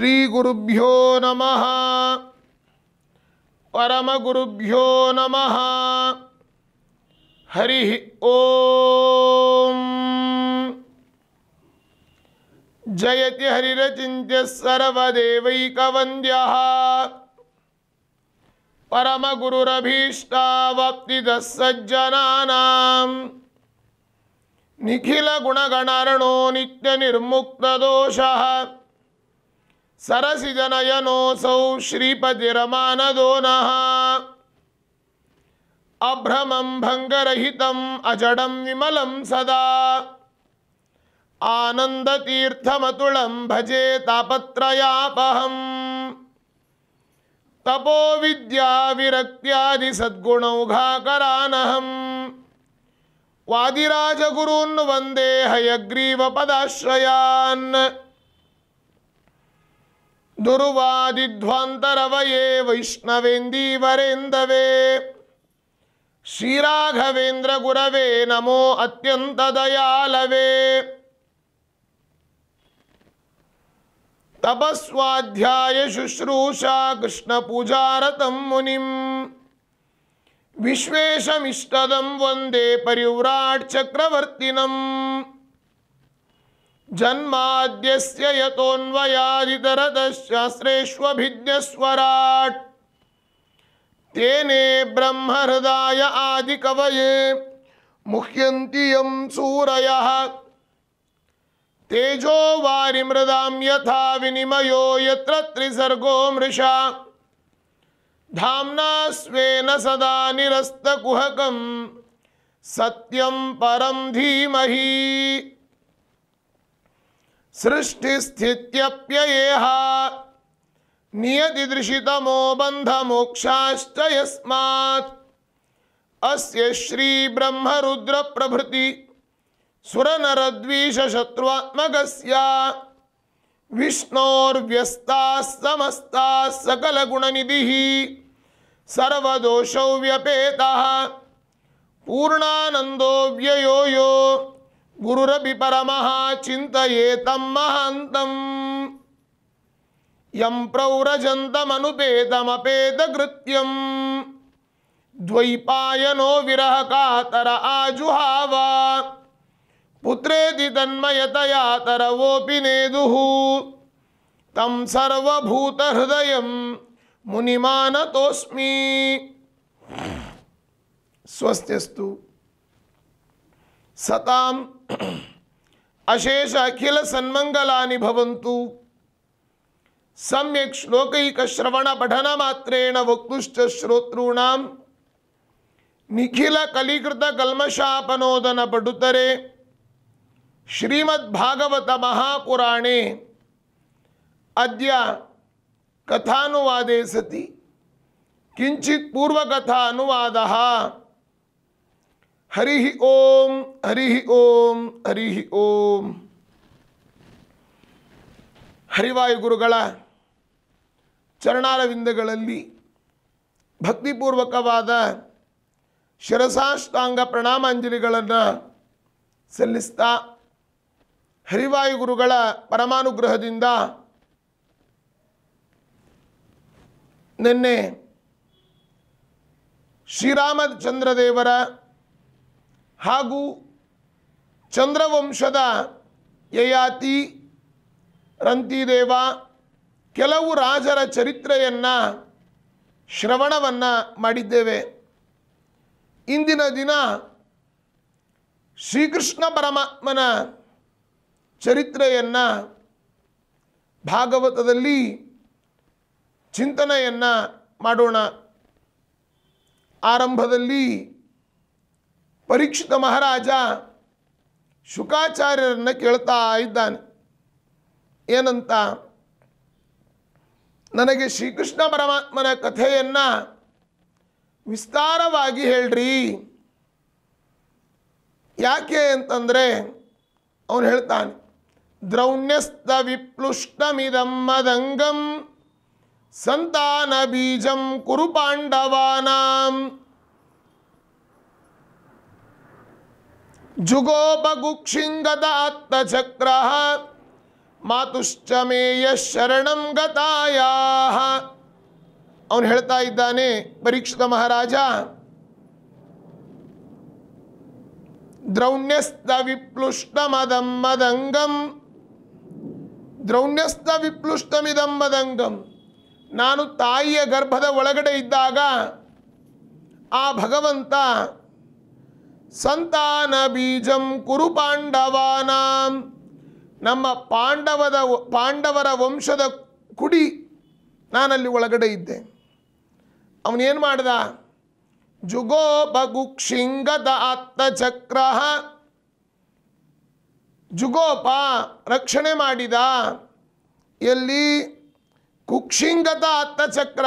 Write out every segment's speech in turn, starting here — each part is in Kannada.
श्री गुरुभ्यो नमः परम गुरुभ्यो नमः हरि ओम जयति हरिचिंत्य परम हरिरचिन्त्यः सर्वदेवैकवन्द्यः परमगुरुरभीष्टावप्तितः सज्जनानाम् निखिलगुणगणार्णो नित्यनिर्मुक्तदोषः श्रीपति रमान दो अभ्रमं भङ्गरहितम् अजडं विमलं सदा आनन्दतीर्थमतुलं भजे तापत्रयापहम् तपोविद्याविरक्त्यादिसद्गुणौघाकरानहम् वादिराजगुरून् वंदे हयग्रीवपदाश्रयान् दुर्वादिध्वान्तरवये वैष्णवेन्दी वरेन्दवे श्रीराघवेन्द्रगुरवे नमो अत्यन्तदयालवे तपस्वाध्यायशुश्रूषा कृष्णपूजारतं मुनिं विश्वेशमिष्टदं वन्दे परिव्राट् चक्रवर्तिनम जन्माद्यस्य यतोऽन्वयादितरतशास्त्रेष्वभिज्ञस्वराट् तेने ब्रह्महृदाय आदिकवये मुह्यन्ति यं सूरयः तेजो वारिमृदां यथा विनिमयो यत्र त्रिसर्गो मृषा धाम्ना स्वेन सदा निरस्तकुहकं सत्यं परं धीमहि सृष्टिस्थित्यप्ययेह नियतिदृशितमो बन्धमोक्षाश्च यस्मात् अस्य श्रीब्रह्मरुद्रप्रभृति सुरनरद्वीषशत्रुवात्मकस्य विष्णोर्व्यस्ताः समस्ताः सकलगुणनिधिः सर्वदोषौ व्यपेतः पूर्णानन्दो व्ययो यो गुरुरपि परमः चिन्तयेतं महान्तम् यं प्रौरजन्तमनुपेतमपेतकृत्यं द्वैपायनो विरहकातर आजुहाव पुत्रेति तन्मयतया तरवोऽपि नेदुः तं सर्वभूतहृदयं मुनिमानतोऽस्मि स्वस्त्यस्तु ಸತಾಂ ಅಶೇಷ ಅಖಿಲ ಸನ್ಮಂಗಲಾನಿ ಭವಂತು ಸಮ್ಯಕ್ ಶ್ಲೋಕೈಕ ಶ್ರವಣ ಪಠನ ಮಾತ್ರೇಣ ವಕ್ತುಶ್ಚ ಶ್ರೋತೃಣಾಂ ನಿಖಿಲ ಕಲಿಕೃತ ಕಲ್ಮಶಾಪನೋದನ ಪಡುತ್ತರೆ ಶ್ರೀಮದ್ಭಾಗವತ ಮಹಾಪುರಾಣೆ ಅದ್ಯ ಕಥಾನುವಾದೆ ಸತಿ ಕಿಂಚಿತ್ ಪೂರ್ವಕಥಾ ಅನುವಾದ ಹರಿಹಿ ಓಂ ಹರಿಹಿ ಓಂ ಹರಿಹಿ ಓಂ ಹರಿವಾಯುಗುರುಗಳ ಗುರುಗಳ ಚರಣಾರವಿಂದಗಳಲ್ಲಿ ಭಕ್ತಿಪೂರ್ವಕವಾದ ಶಿರಸಾಷ್ಟಾಂಗ ಪ್ರಣಾಮಾಂಜಲಿಗಳನ್ನು ಸಲ್ಲಿಸ್ತಾ ಹರಿವಾಯುಗುರುಗಳ ಗುರುಗಳ ಪರಮಾನುಗ್ರಹದಿಂದ ನಿನ್ನೆ ಶ್ರೀರಾಮಚಂದ್ರದೇವರ ಹಾಗೂ ಚಂದ್ರವಂಶದ ಯಯಾತಿ ರಂತಿದೇವ ಕೆಲವು ರಾಜರ ಚರಿತ್ರೆಯನ್ನು ಶ್ರವಣವನ್ನು ಮಾಡಿದ್ದೇವೆ ಇಂದಿನ ದಿನ ಶ್ರೀಕೃಷ್ಣ ಪರಮಾತ್ಮನ ಚರಿತ್ರೆಯನ್ನು ಭಾಗವತದಲ್ಲಿ ಚಿಂತನೆಯನ್ನು ಮಾಡೋಣ ಆರಂಭದಲ್ಲಿ ಪರೀಕ್ಷಿತ ಮಹಾರಾಜ ಶುಕಾಚಾರ್ಯರನ್ನು ಕೇಳ್ತಾ ಇದ್ದಾನೆ ಏನಂತ ನನಗೆ ಶ್ರೀಕೃಷ್ಣ ಪರಮಾತ್ಮನ ಕಥೆಯನ್ನು ವಿಸ್ತಾರವಾಗಿ ಹೇಳ್ರಿ ಯಾಕೆ ಅಂತಂದರೆ ಅವನು ಹೇಳ್ತಾನೆ ದ್ರೌಣ್ಯಸ್ತ ವಿಪ್ಲುಷ್ಟಮಿದಂ ಮದಂಗಂ ಸಂತಾನ ಬೀಜಂ ಕುರು जुगोपगुक्षिङ्गदात्तचक्र ಮಾತುಶ್ಚ ಮಾತುಶ್ಚಮೇಯ ಶರಣಂ ಗತಾಯ ಅವನು ಹೇಳ್ತಾ ಇದ್ದಾನೆ ಪರೀಕ್ಷಿತ ಮಹಾರಾಜ ದ್ರೌಣ್ಯಸ್ತ ವಿಪ್ಲುಷ್ಟ ಮದಂ ಮದಂಗಂ ದ್ರೌಣ್ಯಸ್ತ ವಿಪ್ಲುಷ್ಟಮಿದಂ ಮದಂಗಂ ನಾನು ತಾಯಿಯ ಗರ್ಭದ ಒಳಗಡೆ ಇದ್ದಾಗ ಆ ಭಗವಂತ ಸಂತಾನ ಬೀಜಂ ಕುರು ಪಾಂಡವಾನಾಂ ನಮ್ಮ ಪಾಂಡವದ ಪಾಂಡವರ ವಂಶದ ಕುಡಿ ನಾನಲ್ಲಿ ಒಳಗಡೆ ಇದ್ದೆ ಅವನೇನು ಮಾಡ್ದ ಜುಗೋಪಗುಕ್ಷಿಂಗದ ಆತ್ಮಚಕ್ರ ಜುಗೋಪ ರಕ್ಷಣೆ ಮಾಡಿದ ಎಲ್ಲಿ ಕುಕ್ಷಿಂಗದ ಆತ್ಮಚಕ್ರ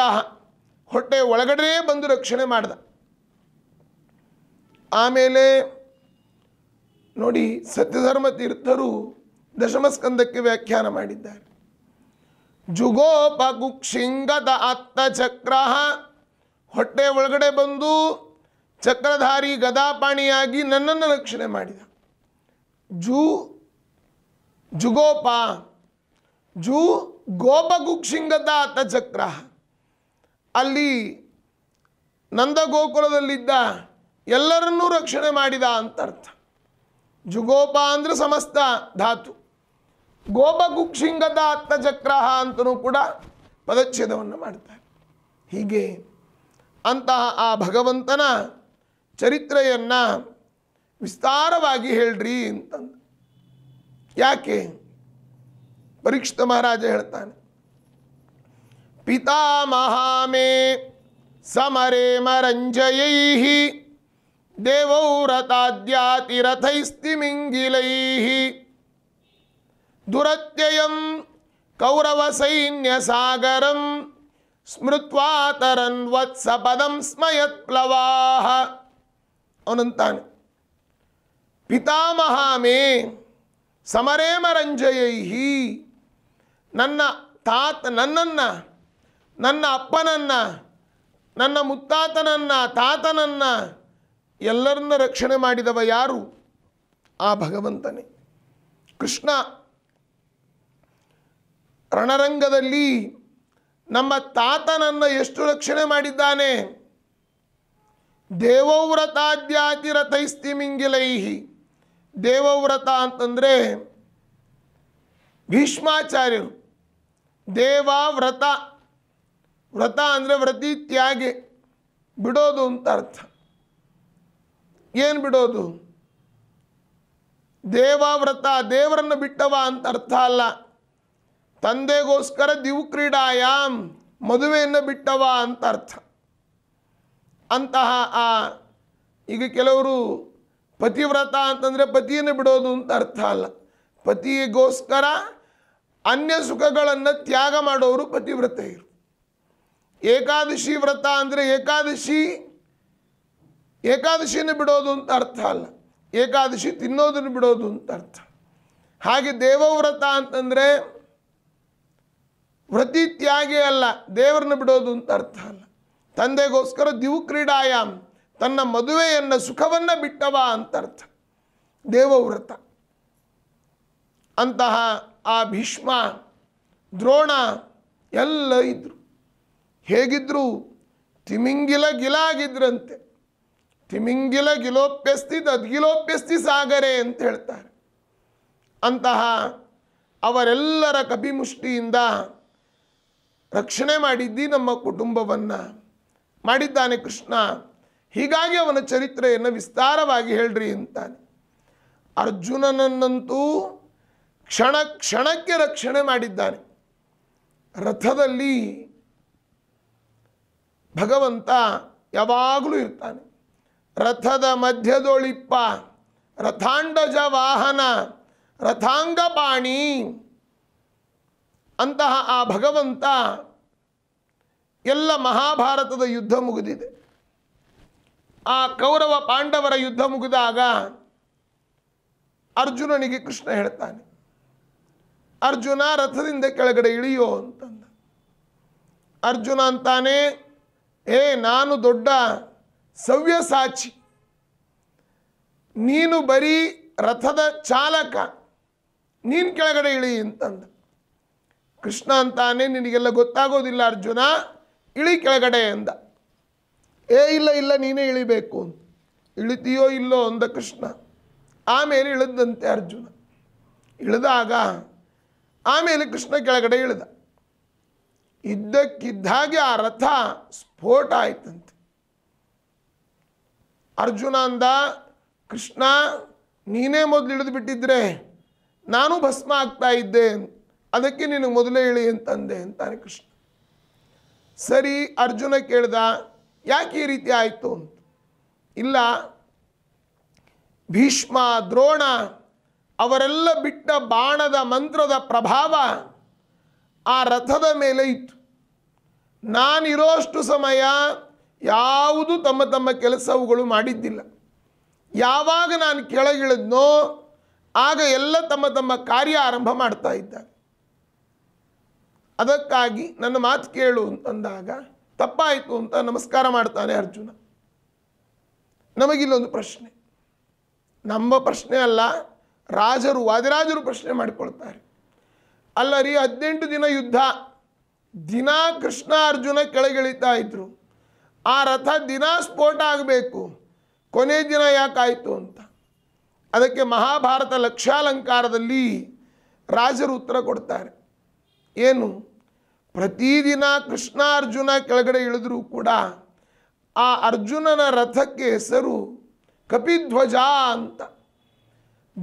ಹೊಟ್ಟೆ ಒಳಗಡೆ ಬಂದು ರಕ್ಷಣೆ ಮಾಡ್ದ ಆಮೇಲೆ ನೋಡಿ ಸತ್ಯಧರ್ಮ ತೀರ್ಥರು ದಶಮಸ್ಕಂದಕ್ಕೆ ವ್ಯಾಖ್ಯಾನ ಮಾಡಿದ್ದಾರೆ ಜುಗೋಪಗುಕ್ಷಿಂಗದ ಆತ್ತ ಚಕ್ರ ಹೊಟ್ಟೆ ಒಳಗಡೆ ಬಂದು ಚಕ್ರಧಾರಿ ಗದಾಪಾಣಿಯಾಗಿ ನನ್ನನ್ನು ರಕ್ಷಣೆ ಮಾಡಿದ ಜು ಜುಗೋಪ ಜು ಗೋಪಗುಕ್ಷಿಂಗದ ಆತ ಚಕ್ರ ಅಲ್ಲಿ ನಂದಗೋಕುಲದಲ್ಲಿದ್ದ ಎಲ್ಲರನ್ನೂ ರಕ್ಷಣೆ ಮಾಡಿದ ಅಂತ ಅರ್ಥ ಜುಗೋಪ ಅಂದರೆ ಸಮಸ್ತ ಧಾತು ಗೋಪಗುಕ್ಷಿಂಗದ ಚಕ್ರಹ ಅಂತಲೂ ಕೂಡ ಪದಚ್ಛೇದವನ್ನು ಮಾಡ್ತಾರೆ ಹೀಗೆ ಅಂತಹ ಆ ಭಗವಂತನ ಚರಿತ್ರೆಯನ್ನು ವಿಸ್ತಾರವಾಗಿ ಹೇಳ್ರಿ ಅಂತಂದು ಯಾಕೆ ಪರೀಕ್ಷಿತ ಮಹಾರಾಜ ಹೇಳ್ತಾನೆ ಪಿತಾಮಹಾಮೇ ಸಮರೇ ಮರಂಜಯೈ देवौ रताद्यातिरथैस्तिमिङ्गिलैः दुरत्ययं कौरवसैन्यसागरं स्मृत्वा तरन्वत्सपदं स्मयत्प्लवाः अनंतान पितामह मे ಸಮರೇಮ नात ನನ್ನ ತಾತ ನನ್ನನ್ನು ಎಲ್ಲರನ್ನ ರಕ್ಷಣೆ ಮಾಡಿದವ ಯಾರು ಆ ಭಗವಂತನೇ ಕೃಷ್ಣ ರಣರಂಗದಲ್ಲಿ ನಮ್ಮ ತಾತನನ್ನು ಎಷ್ಟು ರಕ್ಷಣೆ ಮಾಡಿದ್ದಾನೆ ದೇವವ್ರತಾದ್ಯಾತಿ ದೇವವ್ರತ ಅಂತಂದರೆ ಭೀಷ್ಮಾಚಾರ್ಯರು ದೇವ ವ್ರತ ವ್ರತ ಅಂದರೆ ವ್ರತಿ ತ್ಯಾಗೆ ಬಿಡೋದು ಅಂತ ಅರ್ಥ ಏನು ಬಿಡೋದು ದೇವಾವ್ರತ ದೇವರನ್ನು ಬಿಟ್ಟವ ಅಂತ ಅರ್ಥ ಅಲ್ಲ ತಂದೆಗೋಸ್ಕರ ದಿವು ಮದುವೆಯನ್ನು ಬಿಟ್ಟವ ಅಂತ ಅರ್ಥ ಅಂತಹ ಆ ಈಗ ಕೆಲವರು ಪತಿವ್ರತ ಅಂತಂದರೆ ಪತಿಯನ್ನು ಬಿಡೋದು ಅಂತ ಅರ್ಥ ಅಲ್ಲ ಪತಿಗೋಸ್ಕರ ಅನ್ಯ ಸುಖಗಳನ್ನು ತ್ಯಾಗ ಮಾಡೋರು ಇರು ಏಕಾದಶಿ ವ್ರತ ಅಂದರೆ ಏಕಾದಶಿ ಏಕಾದಶಿಯನ್ನು ಬಿಡೋದು ಅಂತ ಅರ್ಥ ಅಲ್ಲ ಏಕಾದಶಿ ತಿನ್ನೋದನ್ನು ಬಿಡೋದು ಅಂತ ಅರ್ಥ ಹಾಗೆ ದೇವವ್ರತ ಅಂತಂದರೆ ವ್ರತಿ ತ್ಯಾಗಿ ಅಲ್ಲ ದೇವರನ್ನು ಬಿಡೋದು ಅಂತ ಅರ್ಥ ಅಲ್ಲ ತಂದೆಗೋಸ್ಕರ ದಿವು ಕ್ರೀಡಾಯಾಮ್ ತನ್ನ ಮದುವೆಯನ್ನು ಸುಖವನ್ನು ಬಿಟ್ಟವ ಅಂತ ಅರ್ಥ ದೇವವ್ರತ ಅಂತಹ ಆ ಭೀಷ್ಮ ದ್ರೋಣ ಎಲ್ಲ ಇದ್ದರು ಹೇಗಿದ್ರು ತಿಮಿಂಗಿಲ ಗಿಲಾಗಿದ್ರಂತೆ ತಿಮಿಂಗಿಲ ಗಿಲೋಪ್ಯಸ್ತಿ ತದ್ಗಿಲೋಪ್ಯಸ್ತಿ ಸಾಗರೆ ಅಂತ ಹೇಳ್ತಾರೆ ಅಂತಹ ಅವರೆಲ್ಲರ ಕಪಿಮುಷ್ಟಿಯಿಂದ ರಕ್ಷಣೆ ಮಾಡಿದ್ದಿ ನಮ್ಮ ಕುಟುಂಬವನ್ನು ಮಾಡಿದ್ದಾನೆ ಕೃಷ್ಣ ಹೀಗಾಗಿ ಅವನ ಚರಿತ್ರೆಯನ್ನು ವಿಸ್ತಾರವಾಗಿ ಹೇಳ್ರಿ ಅಂತಾನೆ ಅರ್ಜುನನನ್ನಂತೂ ಕ್ಷಣ ಕ್ಷಣಕ್ಕೆ ರಕ್ಷಣೆ ಮಾಡಿದ್ದಾನೆ ರಥದಲ್ಲಿ ಭಗವಂತ ಯಾವಾಗಲೂ ಇರ್ತಾನೆ ರಥದ ಮಧ್ಯದೊಳಿಪ್ಪ ರಥಾಂಡಜ ವಾಹನ ರಥಾಂಗಪಾಣಿ ಅಂತಹ ಆ ಭಗವಂತ ಎಲ್ಲ ಮಹಾಭಾರತದ ಯುದ್ಧ ಮುಗಿದಿದೆ ಆ ಕೌರವ ಪಾಂಡವರ ಯುದ್ಧ ಮುಗಿದಾಗ ಅರ್ಜುನನಿಗೆ ಕೃಷ್ಣ ಹೇಳ್ತಾನೆ ಅರ್ಜುನ ರಥದಿಂದ ಕೆಳಗಡೆ ಇಳಿಯೋ ಅಂತಂದ ಅರ್ಜುನ ಅಂತಾನೆ ಏ ನಾನು ದೊಡ್ಡ ಸವ್ಯಸಾಚಿ ನೀನು ಬರೀ ರಥದ ಚಾಲಕ ನೀನು ಕೆಳಗಡೆ ಇಳಿ ಅಂತಂದ ಕೃಷ್ಣ ಅಂತಾನೆ ನಿನಗೆಲ್ಲ ಗೊತ್ತಾಗೋದಿಲ್ಲ ಅರ್ಜುನ ಇಳಿ ಕೆಳಗಡೆ ಅಂದ ಏ ಇಲ್ಲ ಇಲ್ಲ ನೀನೇ ಇಳಿಬೇಕು ಅಂತ ಇಳಿತೀಯೋ ಇಲ್ಲೋ ಅಂದ ಕೃಷ್ಣ ಆಮೇಲೆ ಇಳಿದಂತೆ ಅರ್ಜುನ ಇಳಿದಾಗ ಆಮೇಲೆ ಕೃಷ್ಣ ಕೆಳಗಡೆ ಇಳಿದ ಇದ್ದಕ್ಕಿದ್ದಾಗೆ ಆ ರಥ ಸ್ಫೋಟ ಆಯ್ತಂತೆ ಅರ್ಜುನ ಅಂದ ಕೃಷ್ಣ ನೀನೇ ಮೊದಲು ಇಳಿದು ಬಿಟ್ಟಿದ್ರೆ ನಾನು ಭಸ್ಮ ಆಗ್ತಾ ಇದ್ದೆ ಅದಕ್ಕೆ ನಿನಗೆ ಮೊದಲೇ ಇಳಿ ಅಂತಂದೆ ಅಂತಾನೆ ಕೃಷ್ಣ ಸರಿ ಅರ್ಜುನ ಕೇಳ್ದ ಯಾಕೆ ಈ ರೀತಿ ಆಯಿತು ಅಂತ ಇಲ್ಲ ಭೀಷ್ಮ ದ್ರೋಣ ಅವರೆಲ್ಲ ಬಿಟ್ಟ ಬಾಣದ ಮಂತ್ರದ ಪ್ರಭಾವ ಆ ರಥದ ಮೇಲೆ ಇತ್ತು ನಾನಿರೋಷ್ಟು ಸಮಯ ಯಾವುದು ತಮ್ಮ ತಮ್ಮ ಕೆಲಸವುಗಳು ಮಾಡಿದ್ದಿಲ್ಲ ಯಾವಾಗ ನಾನು ಕೆಳಗಿಳಿದ್ನೋ ಆಗ ಎಲ್ಲ ತಮ್ಮ ತಮ್ಮ ಕಾರ್ಯ ಆರಂಭ ಮಾಡ್ತಾ ಇದ್ದಾರೆ ಅದಕ್ಕಾಗಿ ನನ್ನ ಮಾತು ಕೇಳು ಅಂತಂದಾಗ ತಪ್ಪಾಯಿತು ಅಂತ ನಮಸ್ಕಾರ ಮಾಡ್ತಾನೆ ಅರ್ಜುನ ನಮಗಿಲ್ಲೊಂದು ಪ್ರಶ್ನೆ ನಮ್ಮ ಪ್ರಶ್ನೆ ಅಲ್ಲ ರಾಜರು ವಾದಿರಾಜರು ಪ್ರಶ್ನೆ ಮಾಡಿಕೊಳ್ತಾರೆ ಅಲ್ಲ ರೀ ಹದಿನೆಂಟು ದಿನ ಯುದ್ಧ ದಿನಾ ಕೃಷ್ಣ ಅರ್ಜುನ ಕೆಳಗಿಳಿತಾ ಇದ್ರು ಆ ರಥ ದಿನ ಸ್ಫೋಟ ಆಗಬೇಕು ಕೊನೆ ದಿನ ಯಾಕಾಯಿತು ಅಂತ ಅದಕ್ಕೆ ಮಹಾಭಾರತ ಲಕ್ಷಾಲಂಕಾರದಲ್ಲಿ ರಾಜರು ಉತ್ತರ ಕೊಡ್ತಾರೆ ಏನು ಪ್ರತಿದಿನ ಕೃಷ್ಣ ಅರ್ಜುನ ಕೆಳಗಡೆ ಇಳಿದರೂ ಕೂಡ ಆ ಅರ್ಜುನನ ರಥಕ್ಕೆ ಹೆಸರು ಕಪಿಧ್ವಜ ಅಂತ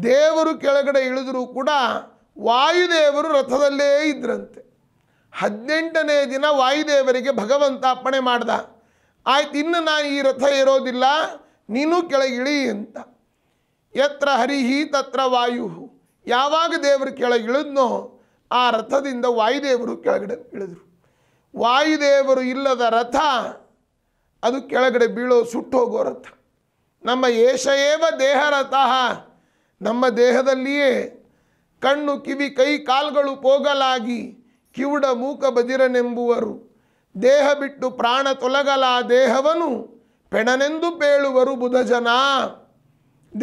ದೇವರು ಕೆಳಗಡೆ ಇಳಿದರೂ ಕೂಡ ವಾಯುದೇವರು ರಥದಲ್ಲೇ ಇದ್ರಂತೆ ಹದಿನೆಂಟನೇ ದಿನ ವಾಯುದೇವರಿಗೆ ಭಗವಂತ ಅಪ್ಪಣೆ ಮಾಡ್ದ ಆಯ್ತು ಇನ್ನು ನಾನು ಈ ರಥ ಇರೋದಿಲ್ಲ ನೀನು ಕೆಳಗಿಳಿ ಅಂತ ಎತ್ರ ಹರಿಹಿ ತತ್ರ ವಾಯು ಯಾವಾಗ ದೇವರು ಕೆಳಗಿಳಿದ್ನೋ ಆ ರಥದಿಂದ ವಾಯುದೇವರು ಕೆಳಗಡೆ ಇಳಿದ್ರು ವಾಯುದೇವರು ಇಲ್ಲದ ರಥ ಅದು ಕೆಳಗಡೆ ಬೀಳೋ ಸುಟ್ಟು ಹೋಗೋ ರಥ ನಮ್ಮ ಏಷಯೇವ ದೇಹ ರಥ ನಮ್ಮ ದೇಹದಲ್ಲಿಯೇ ಕಣ್ಣು ಕಿವಿ ಕೈ ಕಾಲುಗಳು ಪೋಗಲಾಗಿ ಕಿವುಡ ಮೂಕ ಬದಿರನೆಂಬುವರು ದೇಹ ಬಿಟ್ಟು ಪ್ರಾಣ ತೊಲಗಲ ದೇಹವನು ಪೆಣನೆಂದು ಬುಧ ಜನ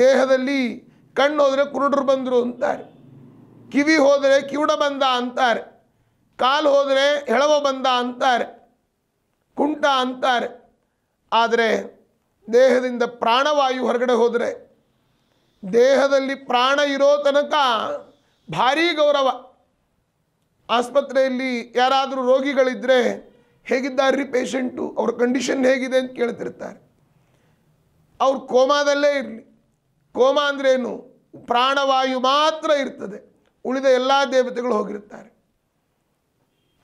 ದೇಹದಲ್ಲಿ ಕಣ್ಣು ಹೋದರೆ ಕುರುಡರು ಬಂದರು ಅಂತಾರೆ ಕಿವಿ ಹೋದರೆ ಕಿವುಡ ಬಂದ ಅಂತಾರೆ ಕಾಲು ಹೋದರೆ ಹೆಳವ ಬಂದ ಅಂತಾರೆ ಕುಂಟ ಅಂತಾರೆ ಆದರೆ ದೇಹದಿಂದ ಪ್ರಾಣವಾಯು ಹೊರಗಡೆ ಹೋದರೆ ದೇಹದಲ್ಲಿ ಪ್ರಾಣ ಇರೋ ತನಕ ಭಾರೀ ಗೌರವ ಆಸ್ಪತ್ರೆಯಲ್ಲಿ ಯಾರಾದರೂ ರೋಗಿಗಳಿದ್ದರೆ ಹೇಗಿದ್ದಾರೆ ರೀ ಪೇಷಂಟು ಅವ್ರ ಕಂಡೀಷನ್ ಹೇಗಿದೆ ಅಂತ ಕೇಳ್ತಿರ್ತಾರೆ ಅವ್ರು ಕೋಮಾದಲ್ಲೇ ಇರಲಿ ಕೋಮಾ ಏನು ಪ್ರಾಣವಾಯು ಮಾತ್ರ ಇರ್ತದೆ ಉಳಿದ ಎಲ್ಲ ದೇವತೆಗಳು ಹೋಗಿರ್ತಾರೆ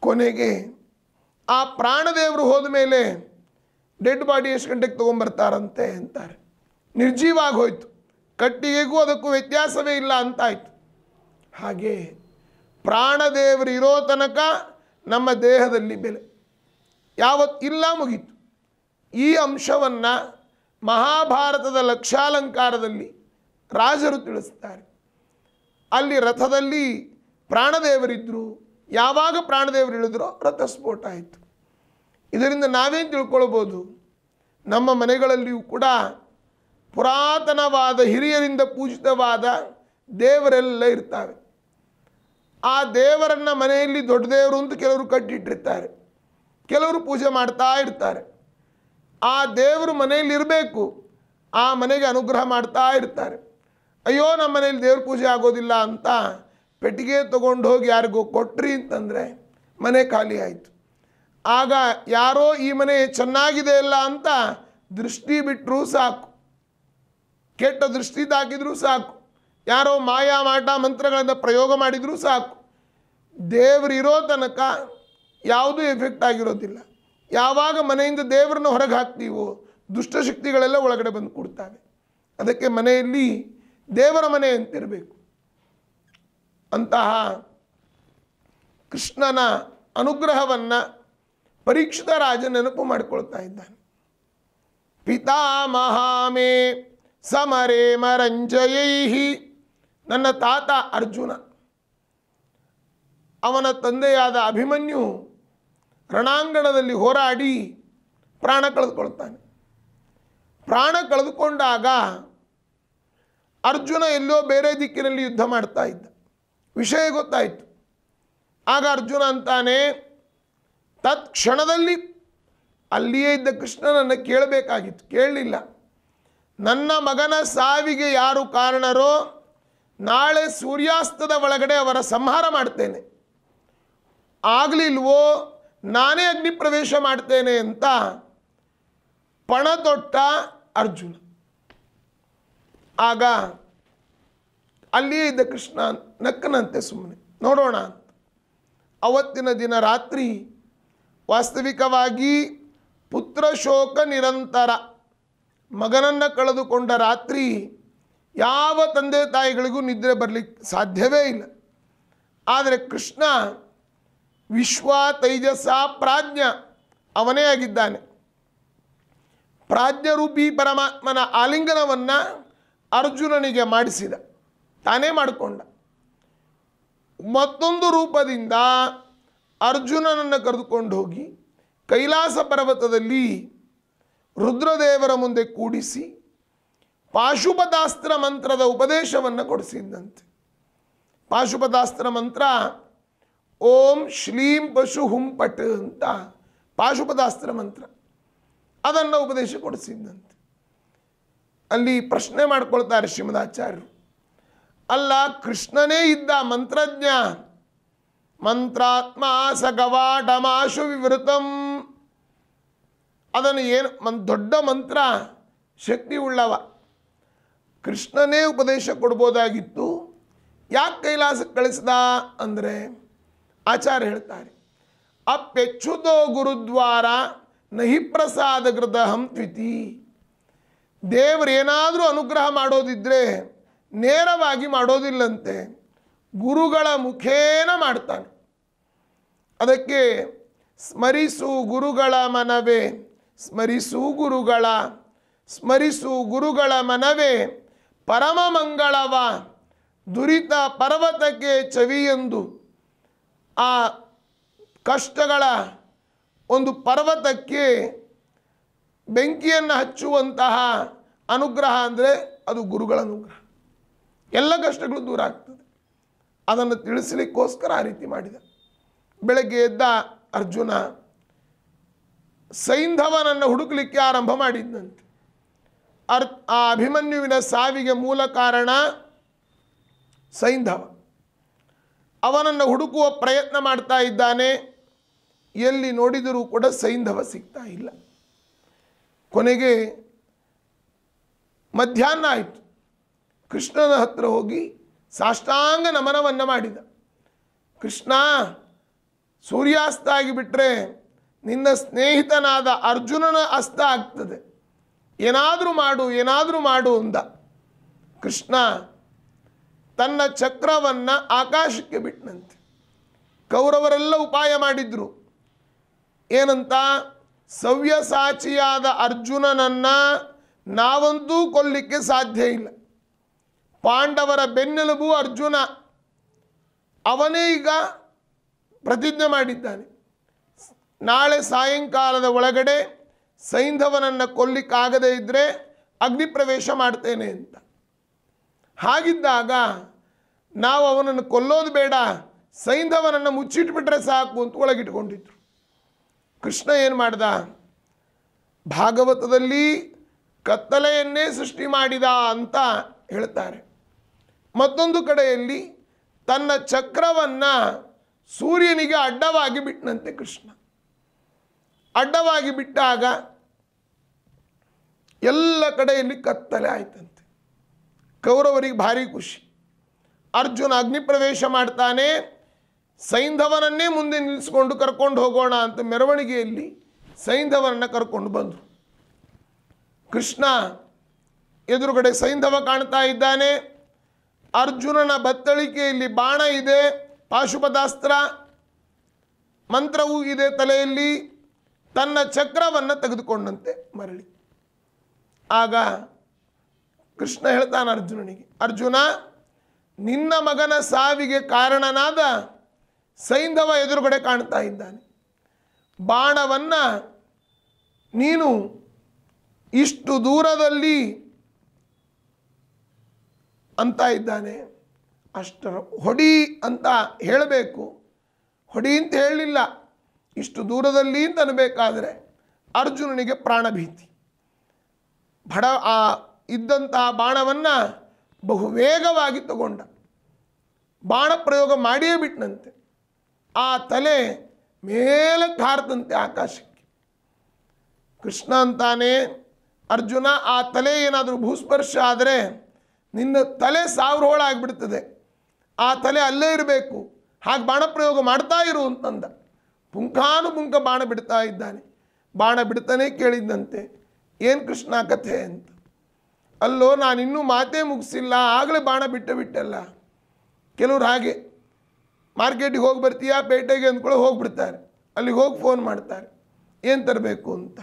ಕೊನೆಗೆ ಆ ಪ್ರಾಣದೇವರು ಹೋದ ಮೇಲೆ ಡೆಡ್ ಬಾಡಿ ಎಷ್ಟು ಗಂಟೆಗೆ ತೊಗೊಂಬರ್ತಾರಂತೆ ಅಂತಾರೆ ನಿರ್ಜೀವ ಆಗೋಯ್ತು ಕಟ್ಟಿಗೆಗೂ ಅದಕ್ಕೂ ವ್ಯತ್ಯಾಸವೇ ಇಲ್ಲ ಅಂತಾಯ್ತು ಹಾಗೆ ಪ್ರಾಣದೇವರು ಇರೋ ತನಕ ನಮ್ಮ ದೇಹದಲ್ಲಿ ಬೆಲೆ ಯಾವತ್ತು ಇಲ್ಲ ಮುಗೀತು ಈ ಅಂಶವನ್ನು ಮಹಾಭಾರತದ ಲಕ್ಷಾಲಂಕಾರದಲ್ಲಿ ರಾಜರು ತಿಳಿಸ್ತಾರೆ ಅಲ್ಲಿ ರಥದಲ್ಲಿ ಪ್ರಾಣದೇವರಿದ್ದರು ಯಾವಾಗ ಪ್ರಾಣದೇವರು ಇಳಿದ್ರೋ ರಥ ಸ್ಫೋಟ ಆಯಿತು ಇದರಿಂದ ನಾವೇನು ತಿಳ್ಕೊಳ್ಬೋದು ನಮ್ಮ ಮನೆಗಳಲ್ಲಿಯೂ ಕೂಡ ಪುರಾತನವಾದ ಹಿರಿಯರಿಂದ ಪೂಜಿತವಾದ ದೇವರೆಲ್ಲ ಇರ್ತಾವೆ ಆ ದೇವರನ್ನು ಮನೆಯಲ್ಲಿ ದೊಡ್ಡ ದೇವರು ಅಂತ ಕೆಲವರು ಕಟ್ಟಿಟ್ಟಿರ್ತಾರೆ ಕೆಲವರು ಪೂಜೆ ಮಾಡ್ತಾ ಇರ್ತಾರೆ ಆ ದೇವರು ಮನೆಯಲ್ಲಿರಬೇಕು ಆ ಮನೆಗೆ ಅನುಗ್ರಹ ಮಾಡ್ತಾ ಇರ್ತಾರೆ ಅಯ್ಯೋ ನಮ್ಮ ಮನೇಲಿ ದೇವ್ರ ಪೂಜೆ ಆಗೋದಿಲ್ಲ ಅಂತ ಪೆಟ್ಟಿಗೆ ತೊಗೊಂಡು ಹೋಗಿ ಯಾರಿಗೋ ಕೊಟ್ರಿ ಅಂತಂದರೆ ಮನೆ ಖಾಲಿ ಆಯಿತು ಆಗ ಯಾರೋ ಈ ಮನೆ ಚೆನ್ನಾಗಿದೆ ಅಲ್ಲ ಅಂತ ದೃಷ್ಟಿ ಬಿಟ್ಟರೂ ಸಾಕು ಕೆಟ್ಟ ದೃಷ್ಟಿ ತಾಕಿದ್ರೂ ಸಾಕು ಯಾರೋ ಮಾಯಾ ಮಾಟ ಮಂತ್ರಗಳಿಂದ ಪ್ರಯೋಗ ಮಾಡಿದರೂ ಸಾಕು ದೇವರಿರೋ ತನಕ ಯಾವುದೂ ಎಫೆಕ್ಟ್ ಆಗಿರೋದಿಲ್ಲ ಯಾವಾಗ ಮನೆಯಿಂದ ದೇವರನ್ನು ಹೊರಗೆ ಹಾಕ್ತೀವೋ ದುಷ್ಟಶಕ್ತಿಗಳೆಲ್ಲ ಒಳಗಡೆ ಬಂದು ಕೊಡ್ತಾವೆ ಅದಕ್ಕೆ ಮನೆಯಲ್ಲಿ ದೇವರ ಮನೆ ಅಂತಿರಬೇಕು ಅಂತಹ ಕೃಷ್ಣನ ಅನುಗ್ರಹವನ್ನು ಪರೀಕ್ಷಿತ ರಾಜ ನೆನಪು ಮಾಡಿಕೊಳ್ತಾ ಇದ್ದಾನೆ ಪಿತಾಮಹಾಮೇ ಸಮರೇ ಮರಂಜಯೈಹಿ ನನ್ನ ತಾತ ಅರ್ಜುನ ಅವನ ತಂದೆಯಾದ ಅಭಿಮನ್ಯು ರಣಾಂಗಣದಲ್ಲಿ ಹೋರಾಡಿ ಪ್ರಾಣ ಕಳೆದುಕೊಳ್ತಾನೆ ಪ್ರಾಣ ಕಳೆದುಕೊಂಡಾಗ ಅರ್ಜುನ ಎಲ್ಲೋ ಬೇರೆ ದಿಕ್ಕಿನಲ್ಲಿ ಯುದ್ಧ ಮಾಡ್ತಾ ಇದ್ದ ವಿಷಯ ಗೊತ್ತಾಯಿತು ಆಗ ಅರ್ಜುನ ಅಂತಾನೆ ಕ್ಷಣದಲ್ಲಿ ಅಲ್ಲಿಯೇ ಇದ್ದ ಕೃಷ್ಣನನ್ನು ಕೇಳಬೇಕಾಗಿತ್ತು ಕೇಳಲಿಲ್ಲ ನನ್ನ ಮಗನ ಸಾವಿಗೆ ಯಾರು ಕಾರಣರೋ ನಾಳೆ ಸೂರ್ಯಾಸ್ತದ ಒಳಗಡೆ ಅವರ ಸಂಹಾರ ಮಾಡ್ತೇನೆ ಆಗಲಿಲ್ವೋ ನಾನೇ ಅಗ್ನಿ ಪ್ರವೇಶ ಮಾಡ್ತೇನೆ ಅಂತ ಪಣ ತೊಟ್ಟ ಅರ್ಜುನ ಆಗ ಅಲ್ಲಿಯೇ ಇದ್ದ ಕೃಷ್ಣ ನಕ್ಕನಂತೆ ಸುಮ್ಮನೆ ನೋಡೋಣ ಅಂತ ಅವತ್ತಿನ ದಿನ ರಾತ್ರಿ ವಾಸ್ತವಿಕವಾಗಿ ಪುತ್ರ ಶೋಕ ನಿರಂತರ ಮಗನನ್ನು ಕಳೆದುಕೊಂಡ ರಾತ್ರಿ ಯಾವ ತಂದೆ ತಾಯಿಗಳಿಗೂ ನಿದ್ರೆ ಬರಲಿಕ್ಕೆ ಸಾಧ್ಯವೇ ಇಲ್ಲ ಆದರೆ ಕೃಷ್ಣ ವಿಶ್ವ ತೈಜಸ ಪ್ರಾಜ್ಞ ಅವನೇ ಆಗಿದ್ದಾನೆ ಪ್ರಾಜ್ಞರೂಪಿ ಪರಮಾತ್ಮನ ಆಲಿಂಗನವನ್ನು ಅರ್ಜುನನಿಗೆ ಮಾಡಿಸಿದ ತಾನೇ ಮಾಡಿಕೊಂಡ ಮತ್ತೊಂದು ರೂಪದಿಂದ ಅರ್ಜುನನನ್ನು ಕರೆದುಕೊಂಡು ಹೋಗಿ ಕೈಲಾಸ ಪರ್ವತದಲ್ಲಿ ರುದ್ರದೇವರ ಮುಂದೆ ಕೂಡಿಸಿ ಪಾಶುಪದಾಸ್ತ್ರ ಮಂತ್ರದ ಉಪದೇಶವನ್ನು ಕೊಡಿಸಿದ್ದಂತೆ ಪಾಶುಪದಾಸ್ತ್ರ ಮಂತ್ರ ಓಂ ಶ್ಲೀಂ ಪಶು ಹುಂಪಟ್ ಅಂತ ಪಾಶುಪದಾಸ್ತ್ರ ಮಂತ್ರ ಅದನ್ನು ಉಪದೇಶ ಕೊಡಿಸಿದ್ದಂತೆ ಅಲ್ಲಿ ಪ್ರಶ್ನೆ ಮಾಡ್ಕೊಳ್ತಾರೆ ಶ್ರೀಮದಾಚಾರ್ಯರು ಅಲ್ಲ ಕೃಷ್ಣನೇ ಇದ್ದ ಮಂತ್ರಜ್ಞ ಮಂತ್ರಾತ್ಮ ಸ ಗವಾಡಮಾಶು ವಿವೃತಂ ಅದನ್ನು ಏನು ಮನ್ ದೊಡ್ಡ ಮಂತ್ರ ಶಕ್ತಿ ಉಳ್ಳವ ಕೃಷ್ಣನೇ ಉಪದೇಶ ಕೊಡ್ಬೋದಾಗಿತ್ತು ಯಾಕೆ ಕೈಲಾಸಕ್ಕೆ ಕಳಿಸ್ದ ಅಂದರೆ ಆಚಾರ್ಯ ಹೇಳ್ತಾರೆ ಅಪ್ಪೆಚ್ಚುತೋ ಗುರುದ್ವಾರ ನಹಿ ಪ್ರಸಾದ ಗೃತ ತ್ವಿತಿ ದೇವರು ಏನಾದರೂ ಅನುಗ್ರಹ ಮಾಡೋದಿದ್ದರೆ ನೇರವಾಗಿ ಮಾಡೋದಿಲ್ಲಂತೆ ಗುರುಗಳ ಮುಖೇನ ಮಾಡ್ತಾನೆ ಅದಕ್ಕೆ ಸ್ಮರಿಸು ಗುರುಗಳ ಮನವೇ ಸ್ಮರಿಸು ಗುರುಗಳ ಸ್ಮರಿಸು ಗುರುಗಳ ಮನವೇ ಪರಮ ಮಂಗಳವ ದುರಿತ ಪರ್ವತಕ್ಕೆ ಚವಿಯೆಂದು ಆ ಕಷ್ಟಗಳ ಒಂದು ಪರ್ವತಕ್ಕೆ ಬೆಂಕಿಯನ್ನು ಹಚ್ಚುವಂತಹ ಅನುಗ್ರಹ ಅಂದರೆ ಅದು ಗುರುಗಳ ಅನುಗ್ರಹ ಎಲ್ಲ ಕಷ್ಟಗಳು ದೂರ ಆಗ್ತದೆ ಅದನ್ನು ತಿಳಿಸಲಿಕ್ಕೋಸ್ಕರ ಆ ರೀತಿ ಮಾಡಿದ ಬೆಳಗ್ಗೆ ಎದ್ದ ಅರ್ಜುನ ಸೈಂಧವನನ್ನು ಹುಡುಕಲಿಕ್ಕೆ ಆರಂಭ ಮಾಡಿದ್ದಂತೆ ಅರ್ ಆ ಅಭಿಮನ್ಯುವಿನ ಸಾವಿಗೆ ಮೂಲ ಕಾರಣ ಸೈಂಧವ ಅವನನ್ನು ಹುಡುಕುವ ಪ್ರಯತ್ನ ಮಾಡ್ತಾ ಇದ್ದಾನೆ ಎಲ್ಲಿ ನೋಡಿದರೂ ಕೂಡ ಸೈಂಧವ ಸಿಗ್ತಾ ಇಲ್ಲ ಕೊನೆಗೆ ಮಧ್ಯಾಹ್ನ ಆಯಿತು ಕೃಷ್ಣನ ಹತ್ರ ಹೋಗಿ ಸಾಷ್ಟಾಂಗ ನಮನವನ್ನು ಮಾಡಿದ ಕೃಷ್ಣ ಸೂರ್ಯಾಸ್ತ ಆಗಿಬಿಟ್ರೆ ನಿನ್ನ ಸ್ನೇಹಿತನಾದ ಅರ್ಜುನನ ಅಸ್ತ ಆಗ್ತದೆ ಏನಾದರೂ ಮಾಡು ಏನಾದರೂ ಮಾಡು ಅಂದ ಕೃಷ್ಣ ತನ್ನ ಚಕ್ರವನ್ನು ಆಕಾಶಕ್ಕೆ ಬಿಟ್ಟನಂತೆ ಕೌರವರೆಲ್ಲ ಉಪಾಯ ಮಾಡಿದ್ರು ಏನಂತ ಸವ್ಯಸಾಚಿಯಾದ ಅರ್ಜುನನನ್ನು ನಾವಂತೂ ಕೊಲ್ಲಿಕ್ಕೆ ಸಾಧ್ಯ ಇಲ್ಲ ಪಾಂಡವರ ಬೆನ್ನೆಲುಬು ಅರ್ಜುನ ಅವನೇ ಈಗ ಪ್ರತಿಜ್ಞೆ ಮಾಡಿದ್ದಾನೆ ನಾಳೆ ಸಾಯಂಕಾಲದ ಒಳಗಡೆ ಸೈಂಧವನನ್ನು ಕೊಲ್ಲಿಕ್ಕಾಗದೇ ಇದ್ದರೆ ಅಗ್ನಿಪ್ರವೇಶ ಮಾಡ್ತೇನೆ ಅಂತ ಹಾಗಿದ್ದಾಗ ನಾವು ಅವನನ್ನು ಕೊಲ್ಲೋದು ಬೇಡ ಸೈಂಧವನನ್ನು ಮುಚ್ಚಿಟ್ಬಿಟ್ರೆ ಸಾಕು ಅಂತ ಒಳಗಿಟ್ಕೊಂಡಿದ್ರು ಕೃಷ್ಣ ಏನು ಮಾಡ್ದ ಭಾಗವತದಲ್ಲಿ ಕತ್ತಲೆಯನ್ನೇ ಸೃಷ್ಟಿ ಮಾಡಿದ ಅಂತ ಹೇಳ್ತಾರೆ ಮತ್ತೊಂದು ಕಡೆಯಲ್ಲಿ ತನ್ನ ಚಕ್ರವನ್ನು ಸೂರ್ಯನಿಗೆ ಅಡ್ಡವಾಗಿ ಬಿಟ್ಟನಂತೆ ಕೃಷ್ಣ ಅಡ್ಡವಾಗಿ ಬಿಟ್ಟಾಗ ಎಲ್ಲ ಕಡೆಯಲ್ಲಿ ಕತ್ತಲೆ ಆಯ್ತಂತೆ ಕೌರವರಿಗೆ ಭಾರಿ ಖುಷಿ ಅರ್ಜುನ ಅಗ್ನಿಪ್ರವೇಶ ಮಾಡ್ತಾನೆ ಸೈಂಧವನನ್ನೇ ಮುಂದೆ ನಿಲ್ಲಿಸ್ಕೊಂಡು ಕರ್ಕೊಂಡು ಹೋಗೋಣ ಅಂತ ಮೆರವಣಿಗೆಯಲ್ಲಿ ಸೈಂಧವನನ್ನು ಕರ್ಕೊಂಡು ಬಂದರು ಕೃಷ್ಣ ಎದುರುಗಡೆ ಸೈಂಧವ ಕಾಣ್ತಾ ಇದ್ದಾನೆ ಅರ್ಜುನನ ಬತ್ತಳಿಕೆಯಲ್ಲಿ ಬಾಣ ಇದೆ ಪಾಶುಪದಾಸ್ತ್ರ ಮಂತ್ರವೂ ಇದೆ ತಲೆಯಲ್ಲಿ ತನ್ನ ಚಕ್ರವನ್ನು ತೆಗೆದುಕೊಂಡಂತೆ ಮರಳಿ ಆಗ ಕೃಷ್ಣ ಹೇಳ್ತಾನೆ ಅರ್ಜುನನಿಗೆ ಅರ್ಜುನ ನಿನ್ನ ಮಗನ ಸಾವಿಗೆ ಕಾರಣನಾದ ಸೈಂಧವ ಎದುರುಗಡೆ ಕಾಣ್ತಾ ಇದ್ದಾನೆ ಬಾಣವನ್ನು ನೀನು ಇಷ್ಟು ದೂರದಲ್ಲಿ ಅಂತ ಇದ್ದಾನೆ ಅಷ್ಟರ ಹೊಡಿ ಅಂತ ಹೇಳಬೇಕು ಹೊಡಿ ಅಂತ ಹೇಳಲಿಲ್ಲ ಇಷ್ಟು ದೂರದಲ್ಲಿ ಅಂತ ಅನ್ಬೇಕಾದರೆ ಅರ್ಜುನನಿಗೆ ಪ್ರಾಣಭೀತಿ ಬಡ ಆ ಇದ್ದಂತಹ ಬಾಣವನ್ನು ವೇಗವಾಗಿ ತಗೊಂಡ ಬಾಣ ಪ್ರಯೋಗ ಮಾಡಿಯೇ ಬಿಟ್ಟನಂತೆ ಆ ತಲೆ ಮೇಲಕ್ಕೆ ಹಾರದಂತೆ ಆಕಾಶಕ್ಕೆ ಕೃಷ್ಣ ಅಂತಾನೆ ಅರ್ಜುನ ಆ ತಲೆ ಏನಾದರೂ ಭೂಸ್ಪರ್ಶ ಆದರೆ ನಿನ್ನ ತಲೆ ಸಾವಿರ ಹೋಳಾಗಿಬಿಡ್ತದೆ ಆ ತಲೆ ಅಲ್ಲೇ ಇರಬೇಕು ಹಾಗೆ ಬಾಣ ಪ್ರಯೋಗ ಮಾಡ್ತಾ ಇರು ಅಂತಂದ ಪುಂಖಾನುಪುಂಖ ಬಾಣ ಬಿಡ್ತಾ ಇದ್ದಾನೆ ಬಾಣ ಬಿಡ್ತಾನೆ ಕೇಳಿದ್ದಂತೆ ಏನು ಕೃಷ್ಣ ಕಥೆ ಅಂತ ಅಲ್ಲೋ ನಾನಿನ್ನೂ ಮಾತೇ ಮುಗಿಸಿಲ್ಲ ಆಗಲೇ ಬಾಣ ಬಿಟ್ಟು ಬಿಟ್ಟಲ್ಲ ಕೆಲವ್ರು ಹಾಗೆ ಮಾರ್ಕೆಟಿಗೆ ಹೋಗಿ ಬರ್ತೀಯಾ ಪೇಟೆಗೆ ಅಂದ್ಕೊಳ್ಳೋ ಹೋಗಿಬಿಡ್ತಾರೆ ಅಲ್ಲಿಗೆ ಹೋಗಿ ಫೋನ್ ಮಾಡ್ತಾರೆ ಏನು ತರಬೇಕು ಅಂತ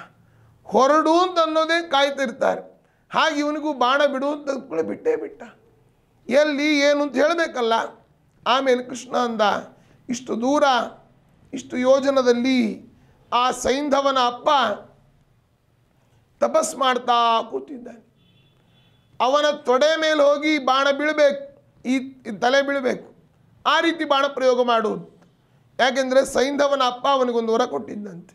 ಹೊರಡು ಅಂತ ಅನ್ನೋದೇ ಕಾಯ್ತಿರ್ತಾರೆ ಹಾಗೆ ಇವನಿಗೂ ಬಾಣ ಬಿಡು ಅಂತ ಅಂದ್ಕೊಳ್ಳಿ ಬಿಟ್ಟೇ ಬಿಟ್ಟ ಎಲ್ಲಿ ಏನು ಅಂತ ಹೇಳಬೇಕಲ್ಲ ಆಮೇಲೆ ಕೃಷ್ಣ ಅಂದ ಇಷ್ಟು ದೂರ ಇಷ್ಟು ಯೋಜನದಲ್ಲಿ ಆ ಸೈಂಧವನ ಅಪ್ಪ ತಪಸ್ ಮಾಡ್ತಾ ಕೂತಿದ್ದಾನೆ ಅವನ ತೊಡೆ ಮೇಲೆ ಹೋಗಿ ಬಾಣ ಬೀಳಬೇಕು ಈ ತಲೆ ಬೀಳಬೇಕು ಆ ರೀತಿ ಬಾಣ ಪ್ರಯೋಗ ಮಾಡುವುದು ಯಾಕೆಂದರೆ ಸೈಂಧವನ ಅಪ್ಪ ಅವನಿಗೊಂದು ವರ ಕೊಟ್ಟಿದ್ದಂತೆ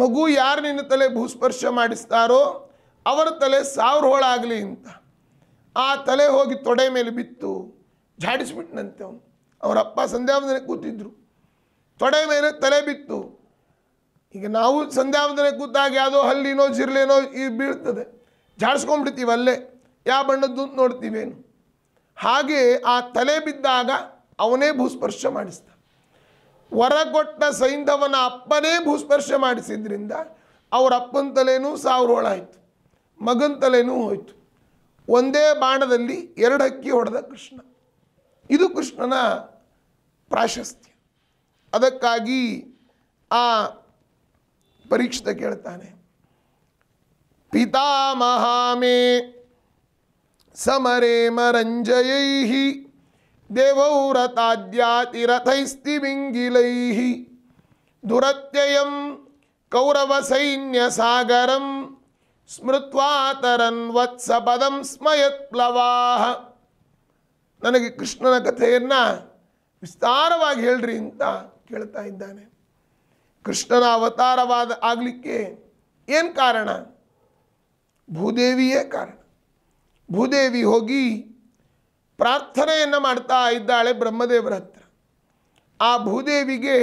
ಮಗು ಯಾರು ನಿನ್ನ ತಲೆ ಭೂಸ್ಪರ್ಶ ಮಾಡಿಸ್ತಾರೋ ಅವರ ತಲೆ ಸಾವಿರ ಹೋಳಾಗಲಿ ಅಂತ ಆ ತಲೆ ಹೋಗಿ ತೊಡೆ ಮೇಲೆ ಬಿತ್ತು ಝಾಡಿಸ್ಬಿಟ್ನಂತೆ ಅವನು ಅಪ್ಪ ಸಂಧ್ಯಾವಂದನೆ ಕೂತಿದ್ರು ತೊಡೆ ಮೇಲೆ ತಲೆ ಬಿತ್ತು ಈಗ ನಾವು ಸಂಧ್ಯಾವಂದನೆ ಕೂತಾಗ ಯಾವುದೋ ಹಲ್ಲಿನೋ ಜಿರ್ಲೇನೋ ಈ ಬೀಳ್ತದೆ ಝಾಡಿಸ್ಕೊಂಡ್ಬಿಡ್ತೀವಿ ಅಲ್ಲೇ ಯಾವ ಬಣ್ಣದ್ದು ನೋಡ್ತೀವೇನು ಹಾಗೆ ಆ ತಲೆ ಬಿದ್ದಾಗ ಅವನೇ ಭೂಸ್ಪರ್ಶ ಮಾಡಿಸ್ದ ಹೊರಗೊಟ್ಟ ಸೈಂಧವನ ಅಪ್ಪನೇ ಭೂಸ್ಪರ್ಶ ಮಾಡಿಸಿದ್ರಿಂದ ಅವರ ಅಪ್ಪನ ತಲೆನೂ ಸಾವಿರೋಳಾಯಿತು ಮಗನ ತಲೆನೂ ಹೋಯಿತು ಒಂದೇ ಬಾಣದಲ್ಲಿ ಎರಡು ಅಕ್ಕಿ ಹೊಡೆದ ಕೃಷ್ಣ ಇದು ಕೃಷ್ಣನ ಪ್ರಾಶಸ್ತ್ಯ ಅದಕ್ಕಾಗಿ ಆ ಪರೀಕ್ಷಿತ ಕೇಳ್ತಾನೆ ಪಿತಾಮಹಾಮೇ ಸಮರೇಮರಂಜಯೈ ಕೌರವ ದುರತ್ಯಯಂ ಸಾಗರಂ ಸ್ಮೃತ್ವಾತರನ್ ಸ್ಮಯತ್ ಸ್ಮಯತ್ಪ್ಲವಾಹ ನನಗೆ ಕೃಷ್ಣನ ಕಥೆಯನ್ನು ವಿಸ್ತಾರವಾಗಿ ಹೇಳ್ರಿ ಅಂತ ಕೇಳ್ತಾ ಇದ್ದಾನೆ ಕೃಷ್ಣನ ಅವತಾರವಾದ ಆಗಲಿಕ್ಕೆ ಏನು ಕಾರಣ ಭೂದೇವಿಯೇ ಕಾರಣ ಭೂದೇವಿ ಹೋಗಿ ಪ್ರಾರ್ಥನೆಯನ್ನು ಮಾಡ್ತಾ ಇದ್ದಾಳೆ ಬ್ರಹ್ಮದೇವರ ಹತ್ರ ಆ ಭೂದೇವಿಗೆ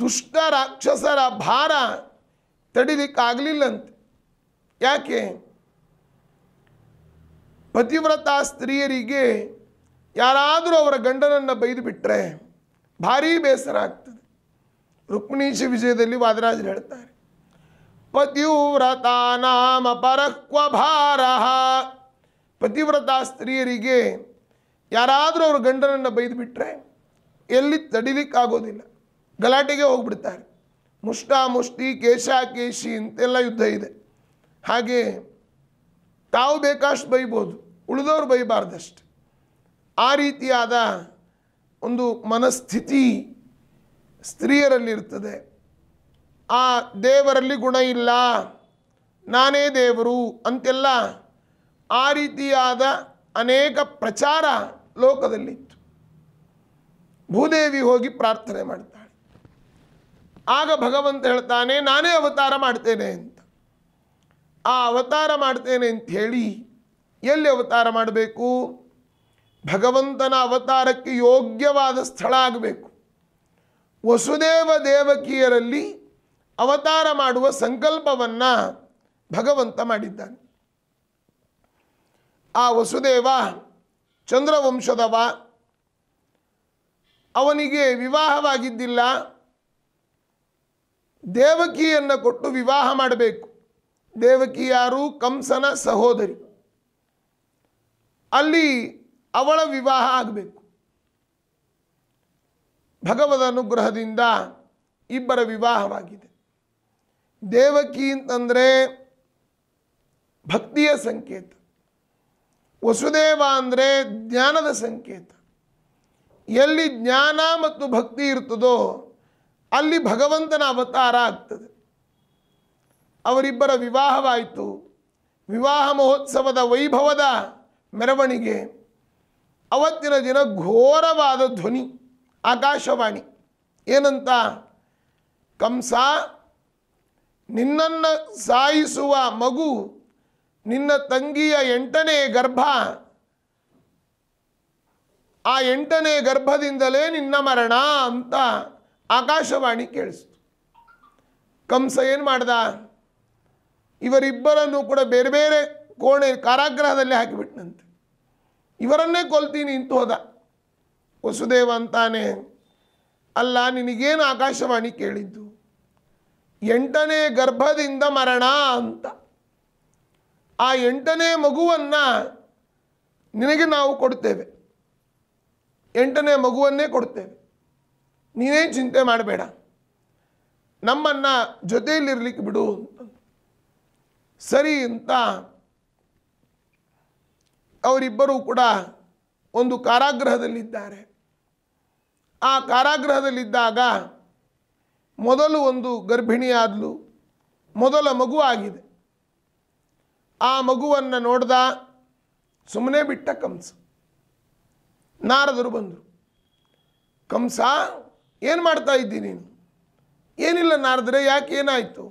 ದುಷ್ಟ ರಾಕ್ಷಸರ ಭಾರ ತಡಿಲಿಕ್ಕಾಗಲಿಲ್ಲಂತೆ ಯಾಕೆ ಪತಿವ್ರತ ಸ್ತ್ರೀಯರಿಗೆ ಯಾರಾದರೂ ಅವರ ಗಂಡನನ್ನು ಬೈದು ಬಿಟ್ಟರೆ ಭಾರೀ ಬೇಸರ ಆಗ್ತದೆ ರುಕ್ಮಿಣೀಶ ವಿಜಯದಲ್ಲಿ ವಾದರಾಜರು ಹೇಳ್ತಾರೆ ಪತಿವ್ರತಾನಾಮ ಪರಕ್ವ ಭಾರಹ ಪತಿವ್ರತ ಸ್ತ್ರೀಯರಿಗೆ ಯಾರಾದರೂ ಅವರು ಗಂಡನನ್ನು ಬೈದುಬಿಟ್ರೆ ಎಲ್ಲಿ ತಡಿಲಿಕ್ಕಾಗೋದಿಲ್ಲ ಗಲಾಟೆಗೆ ಹೋಗ್ಬಿಡ್ತಾರೆ ಮುಷ್ಟ ಮುಷ್ಟಿ ಕೇಶ ಕೇಶಿ ಅಂತೆಲ್ಲ ಯುದ್ಧ ಇದೆ ಹಾಗೆ ತಾವು ಬೇಕಾಷ್ಟು ಬೈಬೋದು ಉಳಿದವರು ಬೈಬಾರ್ದಷ್ಟು ಆ ರೀತಿಯಾದ ಒಂದು ಮನಸ್ಥಿತಿ ಸ್ತ್ರೀಯರಲ್ಲಿರ್ತದೆ ಆ ದೇವರಲ್ಲಿ ಗುಣ ಇಲ್ಲ ನಾನೇ ದೇವರು ಅಂತೆಲ್ಲ ಆ ರೀತಿಯಾದ ಅನೇಕ ಪ್ರಚಾರ ಲೋಕದಲ್ಲಿತ್ತು ಭೂದೇವಿ ಹೋಗಿ ಪ್ರಾರ್ಥನೆ ಮಾಡ್ತಾಳೆ ಆಗ ಭಗವಂತ ಹೇಳ್ತಾನೆ ನಾನೇ ಅವತಾರ ಮಾಡ್ತೇನೆ ಅಂತ ಆ ಅವತಾರ ಮಾಡ್ತೇನೆ ಅಂತ ಹೇಳಿ ಎಲ್ಲಿ ಅವತಾರ ಮಾಡಬೇಕು ಭಗವಂತನ ಅವತಾರಕ್ಕೆ ಯೋಗ್ಯವಾದ ಸ್ಥಳ ಆಗಬೇಕು ವಸುದೇವ ದೇವಕಿಯರಲ್ಲಿ ಅವತಾರ ಮಾಡುವ ಸಂಕಲ್ಪವನ್ನು ಭಗವಂತ ಮಾಡಿದ್ದಾನೆ ಆ ವಸುದೇವ ಚಂದ್ರವಂಶದವ ಅವನಿಗೆ ವಿವಾಹವಾಗಿದ್ದಿಲ್ಲ ದೇವಕಿಯನ್ನು ಕೊಟ್ಟು ವಿವಾಹ ಮಾಡಬೇಕು ದೇವಕಿ ಯಾರು ಕಂಸನ ಸಹೋದರಿ ಅಲ್ಲಿ ಅವಳ ವಿವಾಹ ಆಗಬೇಕು ಭಗವದ ಅನುಗ್ರಹದಿಂದ ಇಬ್ಬರ ವಿವಾಹವಾಗಿದೆ ದೇವಕಿ ಅಂತಂದರೆ ಭಕ್ತಿಯ ಸಂಕೇತ ವಸುದೇವ ಅಂದರೆ ಜ್ಞಾನದ ಸಂಕೇತ ಎಲ್ಲಿ ಜ್ಞಾನ ಮತ್ತು ಭಕ್ತಿ ಇರ್ತದೋ ಅಲ್ಲಿ ಭಗವಂತನ ಅವತಾರ ಆಗ್ತದೆ ಅವರಿಬ್ಬರ ವಿವಾಹವಾಯಿತು ವಿವಾಹ ಮಹೋತ್ಸವದ ವೈಭವದ ಮೆರವಣಿಗೆ ಅವತ್ತಿನ ದಿನ ಘೋರವಾದ ಧ್ವನಿ ಆಕಾಶವಾಣಿ ಏನಂತ ಕಂಸ ನಿನ್ನನ್ನು ಸಾಯಿಸುವ ಮಗು ನಿನ್ನ ತಂಗಿಯ ಎಂಟನೇ ಗರ್ಭ ಆ ಎಂಟನೇ ಗರ್ಭದಿಂದಲೇ ನಿನ್ನ ಮರಣ ಅಂತ ಆಕಾಶವಾಣಿ ಕೇಳಿಸ್ತು ಕಂಸ ಏನು ಮಾಡ್ದ ಇವರಿಬ್ಬರನ್ನು ಕೂಡ ಬೇರೆ ಬೇರೆ ಕೋಣೆ ಕಾರಾಗೃಹದಲ್ಲಿ ಹಾಕಿಬಿಟ್ನಂತೆ ಇವರನ್ನೇ ಕೊಲ್ತೀನಿ ಅಂತ ಹೋದ ವಸುದೇವ ಅಂತಾನೆ ಅಲ್ಲ ನಿನಗೇನು ಆಕಾಶವಾಣಿ ಕೇಳಿದ್ದು ಎಂಟನೇ ಗರ್ಭದಿಂದ ಮರಣ ಅಂತ ಆ ಎಂಟನೇ ಮಗುವನ್ನು ನಿನಗೆ ನಾವು ಕೊಡ್ತೇವೆ ಎಂಟನೇ ಮಗುವನ್ನೇ ಕೊಡ್ತೇವೆ ನೀನೇ ಚಿಂತೆ ಮಾಡಬೇಡ ನಮ್ಮನ್ನು ಜೊತೆಯಲ್ಲಿರಲಿಕ್ಕೆ ಬಿಡು ಸರಿ ಅಂತ ಅವರಿಬ್ಬರೂ ಕೂಡ ಒಂದು ಕಾರಾಗೃಹದಲ್ಲಿದ್ದಾರೆ ಆ ಕಾರಾಗೃಹದಲ್ಲಿದ್ದಾಗ ಮೊದಲು ಒಂದು ಗರ್ಭಿಣಿಯಾದಲು ಮೊದಲ ಮಗು ಆಗಿದೆ ಆ ಮಗುವನ್ನು ನೋಡ್ದ ಸುಮ್ಮನೆ ಬಿಟ್ಟ ಕಂಸ ನಾರದರು ಬಂದರು ಕಂಸ ಏನು ಮಾಡ್ತಾ ಇದ್ದೀನಿ ನೀನು ಏನಿಲ್ಲ ನಾರದ್ರೆ ಯಾಕೆ ಏನಾಯಿತು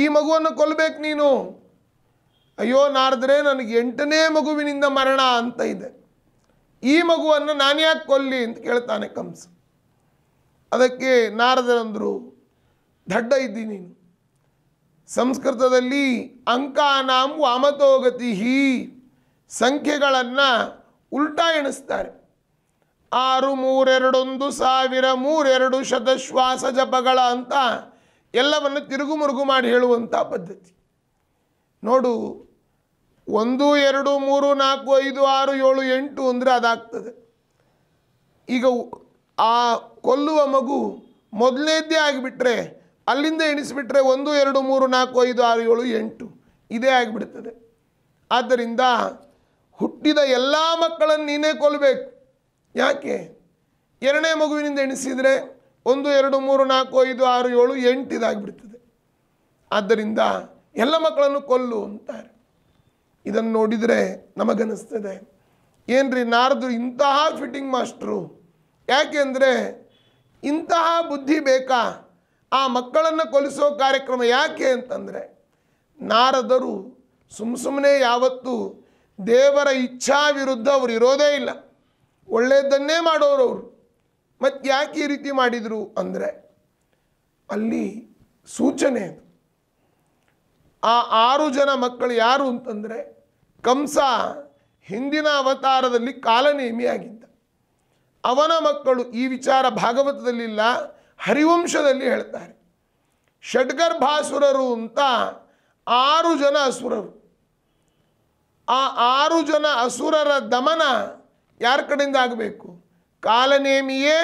ಈ ಮಗುವನ್ನು ಕೊಲ್ಲಬೇಕು ನೀನು ಅಯ್ಯೋ ನಾರದ್ರೆ ನನಗೆ ಎಂಟನೇ ಮಗುವಿನಿಂದ ಮರಣ ಅಂತ ಇದೆ ಈ ಮಗುವನ್ನು ನಾನು ಯಾಕೆ ಕೊಲ್ಲಿ ಅಂತ ಕೇಳ್ತಾನೆ ಕಂಸ ಅದಕ್ಕೆ ನಾರದರಂದರು ದಡ್ಡ ಇದ್ದೀನಿ ನೀನು ಸಂಸ್ಕೃತದಲ್ಲಿ ಅಂಕಾನಾಂ ವಾಮತೋಗತಿ ಸಂಖ್ಯೆಗಳನ್ನು ಉಲ್ಟಾ ಎಣಿಸ್ತಾರೆ ಆರು ಮೂರೆರಡೊಂದು ಸಾವಿರ ಮೂರೆರಡು ಶತಶ್ವಾಸ ಜಪಗಳ ಅಂತ ಎಲ್ಲವನ್ನು ತಿರುಗು ಮುರುಗು ಮಾಡಿ ಹೇಳುವಂಥ ಪದ್ಧತಿ ನೋಡು ಒಂದು ಎರಡು ಮೂರು ನಾಲ್ಕು ಐದು ಆರು ಏಳು ಎಂಟು ಅಂದರೆ ಅದಾಗ್ತದೆ ಈಗ ಆ ಕೊಲ್ಲುವ ಮಗು ಮೊದಲನೇದ್ದೇ ಆಗಿಬಿಟ್ರೆ ಅಲ್ಲಿಂದ ಎಣಿಸಿಬಿಟ್ರೆ ಒಂದು ಎರಡು ಮೂರು ನಾಲ್ಕು ಐದು ಆರು ಏಳು ಎಂಟು ಇದೇ ಆಗಿಬಿಡ್ತದೆ ಆದ್ದರಿಂದ ಹುಟ್ಟಿದ ಎಲ್ಲ ಮಕ್ಕಳನ್ನು ನೀನೇ ಕೊಲ್ಲಬೇಕು ಯಾಕೆ ಎರಡನೇ ಮಗುವಿನಿಂದ ಎಣಿಸಿದರೆ ಒಂದು ಎರಡು ಮೂರು ನಾಲ್ಕು ಐದು ಆರು ಏಳು ಎಂಟು ಇದಾಗಿಬಿಡ್ತದೆ ಆದ್ದರಿಂದ ಎಲ್ಲ ಮಕ್ಕಳನ್ನು ಕೊಲ್ಲು ಅಂತಾರೆ ಇದನ್ನು ನೋಡಿದರೆ ನಮಗನ್ನಿಸ್ತದೆ ಏನ್ರಿ ನಾರದು ಇಂತಹ ಫಿಟ್ಟಿಂಗ್ ಮಾಸ್ಟ್ರು ಯಾಕೆಂದರೆ ಇಂತಹ ಬುದ್ಧಿ ಬೇಕಾ ಆ ಮಕ್ಕಳನ್ನು ಕೊಲಿಸೋ ಕಾರ್ಯಕ್ರಮ ಯಾಕೆ ಅಂತಂದರೆ ನಾರದರು ಸುಮ್ಮ ಸುಮ್ಮನೆ ಯಾವತ್ತೂ ದೇವರ ಇಚ್ಛಾ ವಿರುದ್ಧ ಅವರು ಇರೋದೇ ಇಲ್ಲ ಒಳ್ಳೆಯದನ್ನೇ ಮಾಡೋರು ಅವರು ಮತ್ತು ಯಾಕೆ ಈ ರೀತಿ ಮಾಡಿದರು ಅಂದರೆ ಅಲ್ಲಿ ಸೂಚನೆ ಆ ಆರು ಜನ ಮಕ್ಕಳು ಯಾರು ಅಂತಂದರೆ ಕಂಸ ಹಿಂದಿನ ಅವತಾರದಲ್ಲಿ ಕಾಲನೇಮಿಯಾಗಿದ್ದ ಅವನ ಮಕ್ಕಳು ಈ ವಿಚಾರ ಭಾಗವತದಲ್ಲಿಲ್ಲ ಹರಿವಂಶದಲ್ಲಿ ಹೇಳ್ತಾರೆ ಷಡ್ಗರ್ಭಾಸುರರು ಅಂತ ಆರು ಜನ ಅಸುರರು ಆ ಆರು ಜನ ಅಸುರರ ದಮನ ಯಾರ ಕಡೆಯಿಂದ ಆಗಬೇಕು ಕಾಲನೇಮಿಯೇ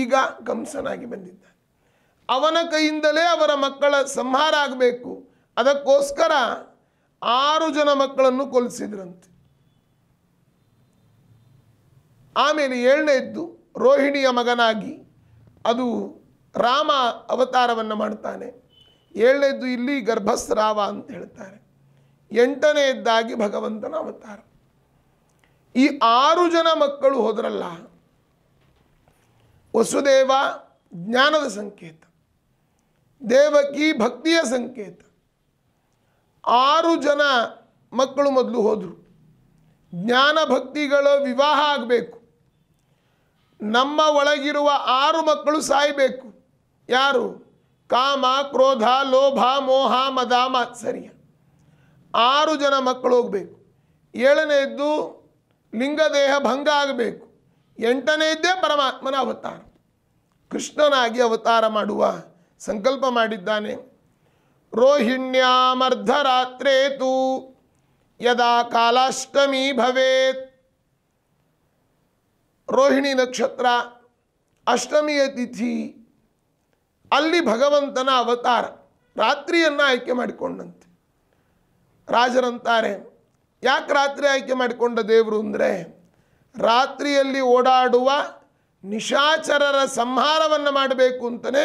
ಈಗ ಕಂಸನಾಗಿ ಬಂದಿದ್ದ ಅವನ ಕೈಯಿಂದಲೇ ಅವರ ಮಕ್ಕಳ ಸಂಹಾರ ಆಗಬೇಕು ಅದಕ್ಕೋಸ್ಕರ ಆರು ಜನ ಮಕ್ಕಳನ್ನು ಕೊಲಿಸಿದ್ರಂತೆ ಆಮೇಲೆ ಏಳನೇದ್ದು ರೋಹಿಣಿಯ ಮಗನಾಗಿ ಅದು ರಾಮ ಅವತಾರವನ್ನು ಮಾಡ್ತಾನೆ ಏಳನೇದ್ದು ಇಲ್ಲಿ ಗರ್ಭಸ್ರಾವ ಅಂತ ಹೇಳ್ತಾರೆ ಎಂಟನೆಯದ್ದಾಗಿ ಭಗವಂತನ ಅವತಾರ ಈ ಆರು ಜನ ಮಕ್ಕಳು ಹೋದ್ರಲ್ಲ ವಸುದೇವ ಜ್ಞಾನದ ಸಂಕೇತ ದೇವಕಿ ಭಕ್ತಿಯ ಸಂಕೇತ ಆರು ಜನ ಮಕ್ಕಳು ಮೊದಲು ಹೋದರು ಜ್ಞಾನ ಭಕ್ತಿಗಳ ವಿವಾಹ ಆಗಬೇಕು ನಮ್ಮ ಒಳಗಿರುವ ಆರು ಮಕ್ಕಳು ಸಾಯಬೇಕು ಯಾರು ಕಾಮ ಕ್ರೋಧ ಲೋಭ ಮೋಹ ಮದ ಸರಿಯ ಆರು ಜನ ಮಕ್ಕಳು ಹೋಗಬೇಕು ಏಳನೆಯದ್ದು ಲಿಂಗದೇಹ ಭಂಗ ಆಗಬೇಕು ಎಂಟನೆಯದ್ದೇ ಪರಮಾತ್ಮನ ಅವತಾರ ಕೃಷ್ಣನಾಗಿ ಅವತಾರ ಮಾಡುವ ಸಂಕಲ್ಪ ಮಾಡಿದ್ದಾನೆ ರೋಹಿಣ್ಯಾಮರ್ಧರಾತ್ರೇತು ಯದಾ ಕಾಲಾಷ್ಟಮಿ ಭವೇತ್ ರೋಹಿಣಿ ನಕ್ಷತ್ರ ಅಷ್ಟಮಿಯ ತಿಥಿ ಅಲ್ಲಿ ಭಗವಂತನ ಅವತಾರ ರಾತ್ರಿಯನ್ನು ಆಯ್ಕೆ ಮಾಡಿಕೊಂಡಂತೆ ರಾಜರಂತಾರೆ ಯಾಕೆ ರಾತ್ರಿ ಆಯ್ಕೆ ಮಾಡಿಕೊಂಡ ದೇವರು ಅಂದರೆ ರಾತ್ರಿಯಲ್ಲಿ ಓಡಾಡುವ ನಿಶಾಚರರ ಸಂಹಾರವನ್ನು ಮಾಡಬೇಕು ಅಂತಲೇ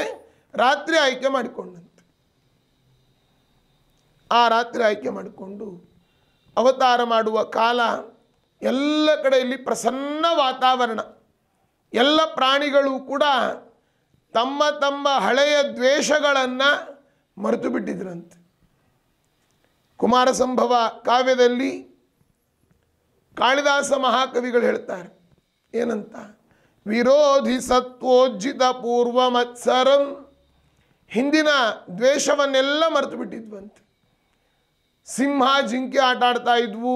ರಾತ್ರಿ ಆಯ್ಕೆ ಮಾಡಿಕೊಂಡಂತೆ ಆ ರಾತ್ರಿ ಆಯ್ಕೆ ಮಾಡಿಕೊಂಡು ಅವತಾರ ಮಾಡುವ ಕಾಲ ಎಲ್ಲ ಕಡೆಯಲ್ಲಿ ಪ್ರಸನ್ನ ವಾತಾವರಣ ಎಲ್ಲ ಪ್ರಾಣಿಗಳು ಕೂಡ ತಮ್ಮ ತಮ್ಮ ಹಳೆಯ ದ್ವೇಷಗಳನ್ನು ಮರೆತು ಬಿಟ್ಟಿದ್ರಂತೆ ಕುಮಾರಸಂಭವ ಕಾವ್ಯದಲ್ಲಿ ಕಾಳಿದಾಸ ಮಹಾಕವಿಗಳು ಹೇಳ್ತಾರೆ ಏನಂತ ವಿರೋಧಿ ಸತ್ವೋಜ್ಜಿತ ಪೂರ್ವ ಮತ್ಸರಂ ಹಿಂದಿನ ದ್ವೇಷವನ್ನೆಲ್ಲ ಮರೆತು ಬಿಟ್ಟಿದ್ವಂತೆ ಸಿಂಹ ಜಿಂಕೆ ಆಟ ಆಡ್ತಾ ಇದ್ವು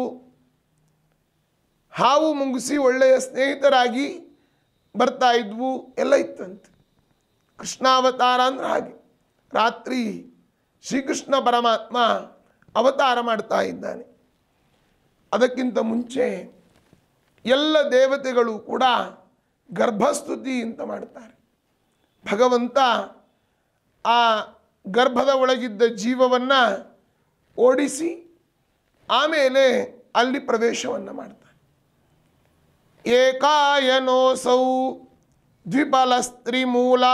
ಹಾವು ಮುಂಗಿಸಿ ಒಳ್ಳೆಯ ಸ್ನೇಹಿತರಾಗಿ ಬರ್ತಾ ಇದ್ವು ಎಲ್ಲ ಇತ್ತಂತೆ ಕೃಷ್ಣಾವತಾರ ಅಂದ್ರೆ ಹಾಗೆ ರಾತ್ರಿ ಶ್ರೀಕೃಷ್ಣ ಪರಮಾತ್ಮ ಅವತಾರ ಮಾಡ್ತಾ ಇದ್ದಾನೆ ಅದಕ್ಕಿಂತ ಮುಂಚೆ ಎಲ್ಲ ದೇವತೆಗಳು ಕೂಡ ಗರ್ಭಸ್ತುತಿ ಅಂತ ಮಾಡ್ತಾರೆ ಭಗವಂತ ಆ ಗರ್ಭದ ಒಳಗಿದ್ದ ಜೀವವನ್ನು ಓಡಿಸಿ ಆಮೇಲೆ ಅಲ್ಲಿ ಪ್ರವೇಶವನ್ನು ಮಾಡ್ತಾರೆ ಏಕಾಯನೋಸೌ ದ್ವಿಪಲಸ್ತ್ರಿಮೂಲ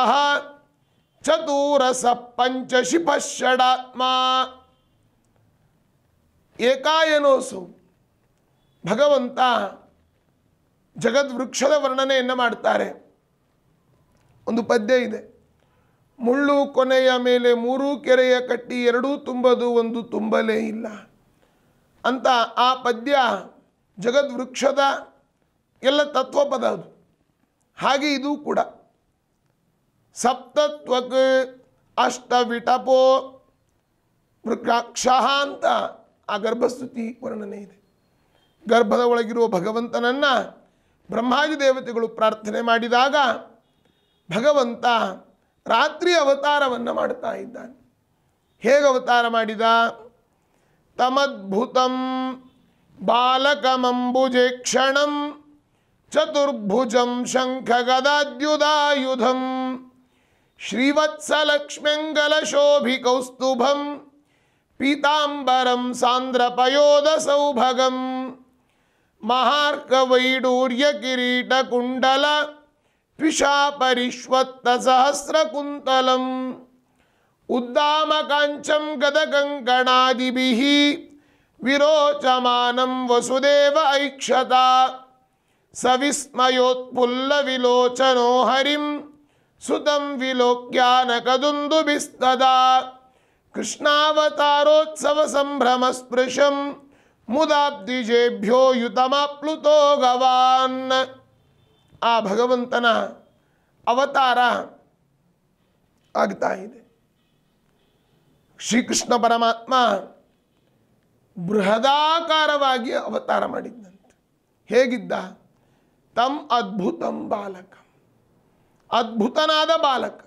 ಚತುರಸ ಷಡಾತ್ಮ ಏಕಾಯನೋಸು ಭಗವಂತ ಜಗದ್ವೃಕ್ಷದ ವರ್ಣನೆಯನ್ನು ಮಾಡ್ತಾರೆ ಒಂದು ಪದ್ಯ ಇದೆ ಮುಳ್ಳು ಕೊನೆಯ ಮೇಲೆ ಮೂರು ಕೆರೆಯ ಕಟ್ಟಿ ಎರಡೂ ತುಂಬದು ಒಂದು ತುಂಬಲೇ ಇಲ್ಲ ಅಂತ ಆ ಪದ್ಯ ಜಗದ್ವೃಕ್ಷದ ಎಲ್ಲ ತತ್ವಪದ ಅದು ಹಾಗೆ ಇದು ಕೂಡ ಸಪ್ತತ್ವಕ್ ಅಷ್ಟವಿಟಪೋ ಮೃಗಾಕ್ಷಃ ಅಂತ ಆ ಗರ್ಭಸ್ತುತಿ ವರ್ಣನೆ ಇದೆ ಗರ್ಭದ ಒಳಗಿರುವ ಭಗವಂತನನ್ನು ಬ್ರಹ್ಮಾದಿ ದೇವತೆಗಳು ಪ್ರಾರ್ಥನೆ ಮಾಡಿದಾಗ ಭಗವಂತ ರಾತ್ರಿ ಅವತಾರವನ್ನು ಮಾಡ್ತಾ ಇದ್ದಾನೆ ಹೇಗೆ ಅವತಾರ ಮಾಡಿದ ತಮದ್ಭುತಂ ಕ್ಷಣಂ चतुर्भुजं शङ्खगदाद्युदायुधं श्रीवत्सलक्ष्म्यङ्गलशोभिकौस्तुभं पीताम्बरं सान्द्रपयोदसौभगं महार्कवैडूर्यकिरीटकुण्डल पिशापरिष्वत्तसहस्रकुन्तलम् उद्दामकाञ्चं गदकङ्कणादिभिः विरोचमानं वसुदेव ऐक्षता ಸವಿಸ್ಮಯೋತ್ಪುಲ್ಲ ವಿಲೋಚನೋ ಹರಿಂ ಸುತಂ ವಿಲೋಕ್ಯಾನ ಕದುಂದು ಬಿಸ್ತದಾ ಕೃಷ್ಣಾವತಾರೋತ್ಸವ ಸಂಭ್ರಮ ಸ್ಪೃಶಂ ಮುದಾಬ್ದಿಜೇಭ್ಯೋ ಯುತಮಾಪ್ಲುತೋ ಗವಾನ್ ಆ ಭಗವಂತನ ಅವತಾರ ಆಗ್ತಾ ಇದೆ ಶ್ರೀಕೃಷ್ಣ ಪರಮಾತ್ಮ ಬೃಹದಾಕಾರವಾಗಿ ಅವತಾರ ಮಾಡಿದ್ದಂತೆ ಹೇಗಿದ್ದ ತಮ್ ಅದ್ಭುತಂ ಬಾಲಕ ಅದ್ಭುತನಾದ ಬಾಲಕ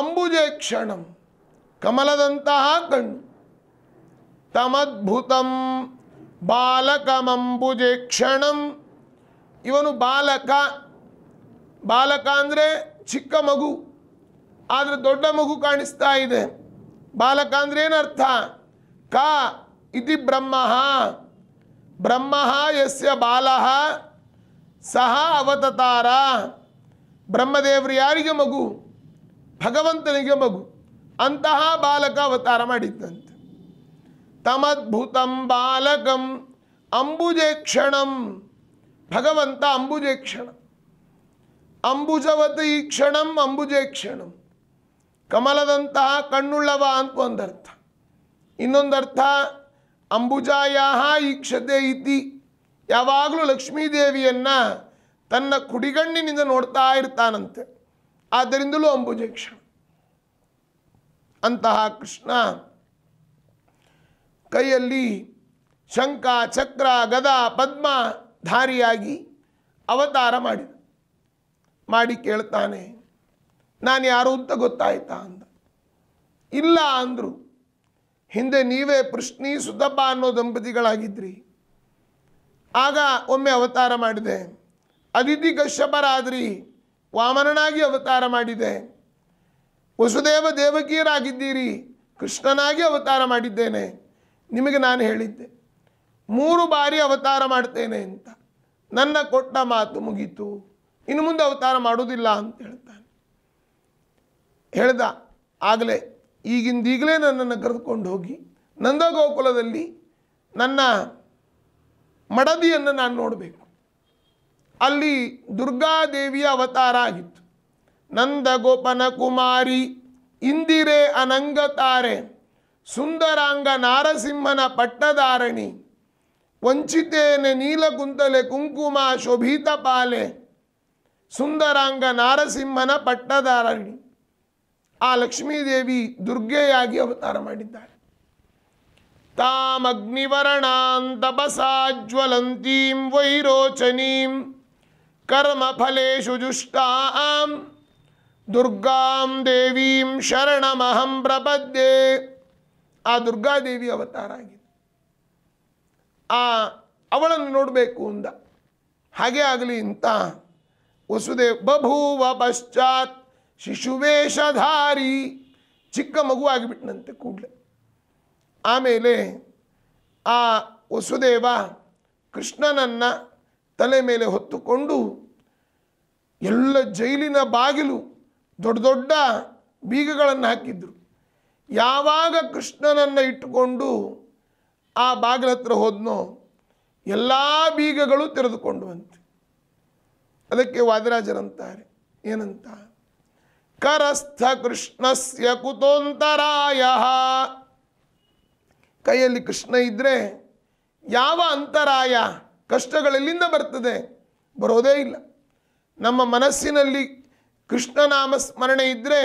ಅಂಬುಜೆ ಕಮಲದಂತಹ ಕಣ್ಣು ತಮದ್ಭುತಂ ಬಾಲಕಮಂಬುಜೆ ಇವನು ಬಾಲಕ ಬಾಲಕ ಅಂದರೆ ಚಿಕ್ಕ ಮಗು ಆದರೆ ದೊಡ್ಡ ಮಗು ಕಾಣಿಸ್ತಾ ಇದೆ ಬಾಲಕ ಅಂದರೆ ಏನರ್ಥ ಕ ಇತಿ ಬ್ರಹ್ಮ బ్రహ్మ ఎస్య బాల సహా అవతతాರ ಬ್ರಹ್ಮದೇವರಿಯಾರಿಗೆ ಮಗು ಭಗವಂತನಿಗೆ ಮಗು ಅಂತಹ ಬಾಲಕ ಅವತಾರ ಮಾಡಿದ್ದಂತೆ ತಮದ್ಭುತಂ ಬಾಲಕಂ ಅಂಬುಜೇಕ್ಷಣಂ ಭಗವಂತ ಅಂಬುಜೇಕ್ಷಣ ಅಂಬುಜವತ ಈ ಕ್ಷಣಂ ಅಂಬುಜೇಕ್ಷಣಂ ಕಮಲದಂತಹ ಕಣ್ಣುಳ್ಳವ ಅಂತ ಒಂದರ್ಥ ಇನ್ನೊಂದರ್ಥ ಅಂಬುಜಾಯಾಹ ಕ್ಷತೆ ಇತಿ ಯಾವಾಗಲೂ ಲಕ್ಷ್ಮೀದೇವಿಯನ್ನು ತನ್ನ ಕುಡಿಗಣ್ಣಿನಿಂದ ನೋಡ್ತಾ ಇರ್ತಾನಂತೆ ಆದ್ದರಿಂದಲೂ ಕ್ಷಣ ಅಂತಹ ಕೃಷ್ಣ ಕೈಯಲ್ಲಿ ಶಂಕ ಚಕ್ರ ಗದ ಪದ್ಮ ಧಾರಿಯಾಗಿ ಅವತಾರ ಮಾಡಿದೆ ಮಾಡಿ ಕೇಳ್ತಾನೆ ನಾನು ಯಾರು ಅಂತ ಗೊತ್ತಾಯ್ತಾ ಅಂದ ಇಲ್ಲ ಅಂದರು ಹಿಂದೆ ನೀವೇ ಪೃಷ್ಣಿ ಸುದ್ದಪ್ಪ ಅನ್ನೋ ದಂಪತಿಗಳಾಗಿದ್ರಿ ಆಗ ಒಮ್ಮೆ ಅವತಾರ ಮಾಡಿದೆ ಅದಿತಿ ಕಶ್ಯಪರಾದ್ರಿ ವಾಮನನಾಗಿ ಅವತಾರ ಮಾಡಿದೆ ವಸುದೇವ ದೇವಕಿಯರಾಗಿದ್ದೀರಿ ಕೃಷ್ಣನಾಗಿ ಅವತಾರ ಮಾಡಿದ್ದೇನೆ ನಿಮಗೆ ನಾನು ಹೇಳಿದ್ದೆ ಮೂರು ಬಾರಿ ಅವತಾರ ಮಾಡ್ತೇನೆ ಅಂತ ನನ್ನ ಕೊಟ್ಟ ಮಾತು ಮುಗೀತು ಇನ್ನು ಮುಂದೆ ಅವತಾರ ಮಾಡೋದಿಲ್ಲ ಅಂತ ಹೇಳ್ತಾನೆ ಹೇಳ್ದ ಆಗಲೇ ಈಗಿಂದೀಗಲೇ ನನ್ನನ್ನು ಕರೆದುಕೊಂಡು ಹೋಗಿ ನಂದಗೋಕುಲದಲ್ಲಿ ನನ್ನ ಮಡದಿಯನ್ನು ನಾನು ನೋಡಬೇಕು ಅಲ್ಲಿ ದುರ್ಗಾದೇವಿಯ ಅವತಾರ ಆಗಿತ್ತು ನಂದಗೋಪನ ಕುಮಾರಿ ಇಂದಿರೆ ಅನಂಗತಾರೆ ಸುಂದರಾಂಗ ನಾರಸಿಂಹನ ಪಟ್ಟಧಾರಣಿ ವಂಚಿತೇನೆ ನೀಲಕುಂತಲೆ ಕುಂಕುಮ ಶೋಭಿತ ಪಾಲೆ ಸುಂದರಾಂಗ ನಾರಸಿಂಹನ ಪಟ್ಟಧಾರಣಿ ಆ ಲಕ್ಷ್ಮೀದೇವಿ ದುರ್ಗೆಯಾಗಿ ಅವತಾರ ಮಾಡಿದ್ದಾಳೆ ತಾಮಗ್ನಿವರಣಾಂ ತಪಸಾಜ್ವಲಂತೀಂ ವೈರೋಚನೀಂ ಕರ್ಮಫಲೇಶು ಜುಷ್ಟಾಂ ದುರ್ಗಾಂ ದೇವೀಂ ಶರಣಮಹಂ ಪ್ರಪದ್ಯೆ ಆ ದುರ್ಗಾದೇವಿ ಅವತಾರ ಆಗಿದೆ ಆ ಅವಳನ್ನು ನೋಡಬೇಕು ಅಂದ ಹಾಗೆ ಆಗಲಿ ಅಂತ ವಸುದೇವ್ ಬಭೂವ ಪಶ್ಚಾತ್ ಶಿಶುವೇಷಧಾರಿ ಚಿಕ್ಕ ಮಗು ಆಗಿಬಿಟ್ಟನಂತೆ ಕೂಡಲೇ ಆಮೇಲೆ ಆ ವಸುದೇವ ಕೃಷ್ಣನನ್ನು ತಲೆ ಮೇಲೆ ಹೊತ್ತುಕೊಂಡು ಎಲ್ಲ ಜೈಲಿನ ಬಾಗಿಲು ದೊಡ್ಡ ದೊಡ್ಡ ಬೀಗಗಳನ್ನು ಹಾಕಿದ್ರು ಯಾವಾಗ ಕೃಷ್ಣನನ್ನು ಇಟ್ಟುಕೊಂಡು ಆ ಬಾಗಿಲ ಹತ್ರ ಹೋದ್ನೋ ಎಲ್ಲ ಬೀಗಗಳು ತೆರೆದುಕೊಂಡುವಂತೆ ಅದಕ್ಕೆ ವಾದರಾಜರಂತಾರೆ ಏನಂತ ಕರಸ್ಥ ಕೃಷ್ಣಸ್ಯ ಕುತೋಂತರಾಯ ಕೈಯಲ್ಲಿ ಕೃಷ್ಣ ಇದ್ದರೆ ಯಾವ ಅಂತರಾಯ ಕಷ್ಟಗಳೆಲ್ಲಿಂದ ಬರ್ತದೆ ಬರೋದೇ ಇಲ್ಲ ನಮ್ಮ ಮನಸ್ಸಿನಲ್ಲಿ ಕೃಷ್ಣನಾಮ ಸ್ಮರಣೆ ಇದ್ದರೆ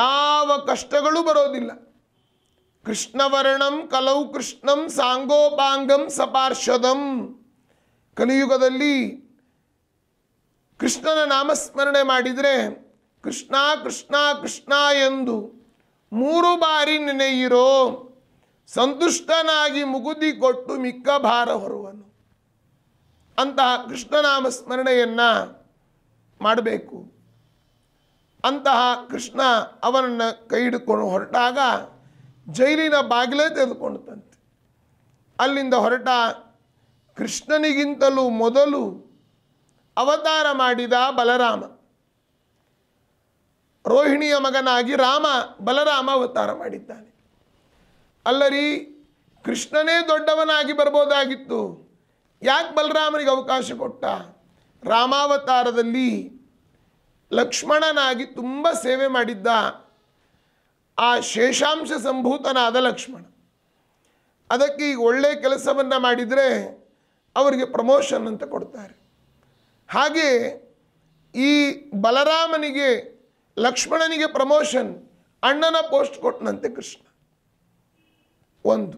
ಯಾವ ಕಷ್ಟಗಳು ಬರೋದಿಲ್ಲ ಕೃಷ್ಣವರ್ಣಂ ಕಲೌ ಕೃಷ್ಣಂ ಸಾಂಗೋಪಾಂಗಂ ಸಪಾರ್ಷದಂ ಕಲಿಯುಗದಲ್ಲಿ ಕೃಷ್ಣನ ನಾಮಸ್ಮರಣೆ ಮಾಡಿದರೆ ಕೃಷ್ಣ ಕೃಷ್ಣ ಕೃಷ್ಣ ಎಂದು ಮೂರು ಬಾರಿ ನೆನೆಯಿರೋ ಸಂತುಷ್ಟನಾಗಿ ಮುಗುದಿ ಕೊಟ್ಟು ಮಿಕ್ಕ ಭಾರ ಹೊರುವನು ಅಂತಹ ಕೃಷ್ಣನಾಮ ಸ್ಮರಣೆಯನ್ನು ಮಾಡಬೇಕು ಅಂತಹ ಕೃಷ್ಣ ಅವನನ್ನು ಕೈ ಹಿಡ್ಕೊಂಡು ಹೊರಟಾಗ ಜೈಲಿನ ಬಾಗಿಲೇ ತೆಗೆದುಕೊಂಡಂತೆ ಅಲ್ಲಿಂದ ಹೊರಟ ಕೃಷ್ಣನಿಗಿಂತಲೂ ಮೊದಲು ಅವತಾರ ಮಾಡಿದ ಬಲರಾಮ ರೋಹಿಣಿಯ ಮಗನಾಗಿ ರಾಮ ಬಲರಾಮ ಅವತಾರ ಮಾಡಿದ್ದಾನೆ ಅಲ್ಲರಿ ಕೃಷ್ಣನೇ ದೊಡ್ಡವನಾಗಿ ಬರ್ಬೋದಾಗಿತ್ತು ಯಾಕೆ ಬಲರಾಮನಿಗೆ ಅವಕಾಶ ಕೊಟ್ಟ ರಾಮಾವತಾರದಲ್ಲಿ ಲಕ್ಷ್ಮಣನಾಗಿ ತುಂಬ ಸೇವೆ ಮಾಡಿದ್ದ ಆ ಶೇಷಾಂಶ ಸಂಭೂತನಾದ ಲಕ್ಷ್ಮಣ ಅದಕ್ಕೆ ಈಗ ಒಳ್ಳೆಯ ಕೆಲಸವನ್ನು ಮಾಡಿದರೆ ಅವರಿಗೆ ಪ್ರಮೋಷನ್ ಅಂತ ಕೊಡ್ತಾರೆ ಹಾಗೆ ಈ ಬಲರಾಮನಿಗೆ ಲಕ್ಷ್ಮಣನಿಗೆ ಪ್ರಮೋಷನ್ ಅಣ್ಣನ ಪೋಸ್ಟ್ ಕೊಟ್ಟನಂತೆ ಕೃಷ್ಣ ಒಂದು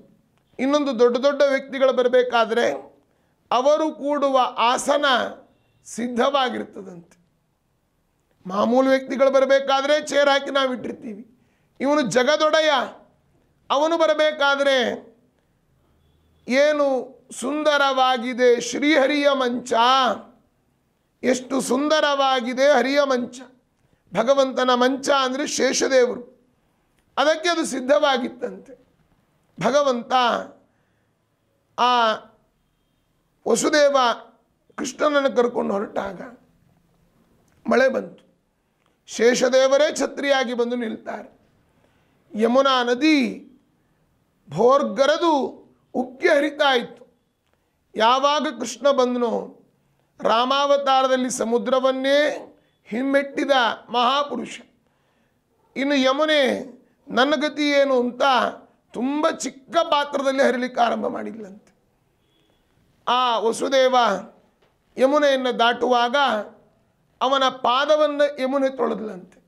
ಇನ್ನೊಂದು ದೊಡ್ಡ ದೊಡ್ಡ ವ್ಯಕ್ತಿಗಳು ಬರಬೇಕಾದ್ರೆ ಅವರು ಕೂಡುವ ಆಸನ ಸಿದ್ಧವಾಗಿರ್ತದಂತೆ ಮಾಮೂಲು ವ್ಯಕ್ತಿಗಳು ಬರಬೇಕಾದ್ರೆ ಚೇರ್ ಹಾಕಿ ನಾವು ಇಟ್ಟಿರ್ತೀವಿ ಇವನು ಜಗದೊಡೆಯ ಅವನು ಬರಬೇಕಾದ್ರೆ ಏನು ಸುಂದರವಾಗಿದೆ ಶ್ರೀಹರಿಯ ಮಂಚ ಎಷ್ಟು ಸುಂದರವಾಗಿದೆ ಹರಿಯ ಮಂಚ ಭಗವಂತನ ಮಂಚ ಅಂದರೆ ಶೇಷದೇವರು ಅದಕ್ಕೆ ಅದು ಸಿದ್ಧವಾಗಿತ್ತಂತೆ ಭಗವಂತ ಆ ವಸುದೇವ ಕೃಷ್ಣನನ್ನು ಕರ್ಕೊಂಡು ಹೊರಟಾಗ ಮಳೆ ಬಂತು ಶೇಷದೇವರೇ ಛತ್ರಿಯಾಗಿ ಬಂದು ನಿಲ್ತಾರೆ ಯಮುನಾ ನದಿ ಭೋರ್ಗರದು ಉಕ್ಕಿ ಹರಿತಾ ಇತ್ತು ಯಾವಾಗ ಕೃಷ್ಣ ಬಂದನೋ ರಾಮಾವತಾರದಲ್ಲಿ ಸಮುದ್ರವನ್ನೇ ಹಿಮ್ಮೆಟ್ಟಿದ ಮಹಾಪುರುಷ ಇನ್ನು ಯಮುನೆ ನನ್ನ ಗತಿ ಏನು ಅಂತ ತುಂಬ ಚಿಕ್ಕ ಪಾತ್ರದಲ್ಲಿ ಹರಿಲಿಕ್ಕೆ ಆರಂಭ ಮಾಡಿದ್ಲಂತೆ ಆ ವಸುದೇವ ಯಮುನೆಯನ್ನು ದಾಟುವಾಗ ಅವನ ಪಾದವನ್ನು ಯಮುನೆ ತೊಳೆದಲಂತೆ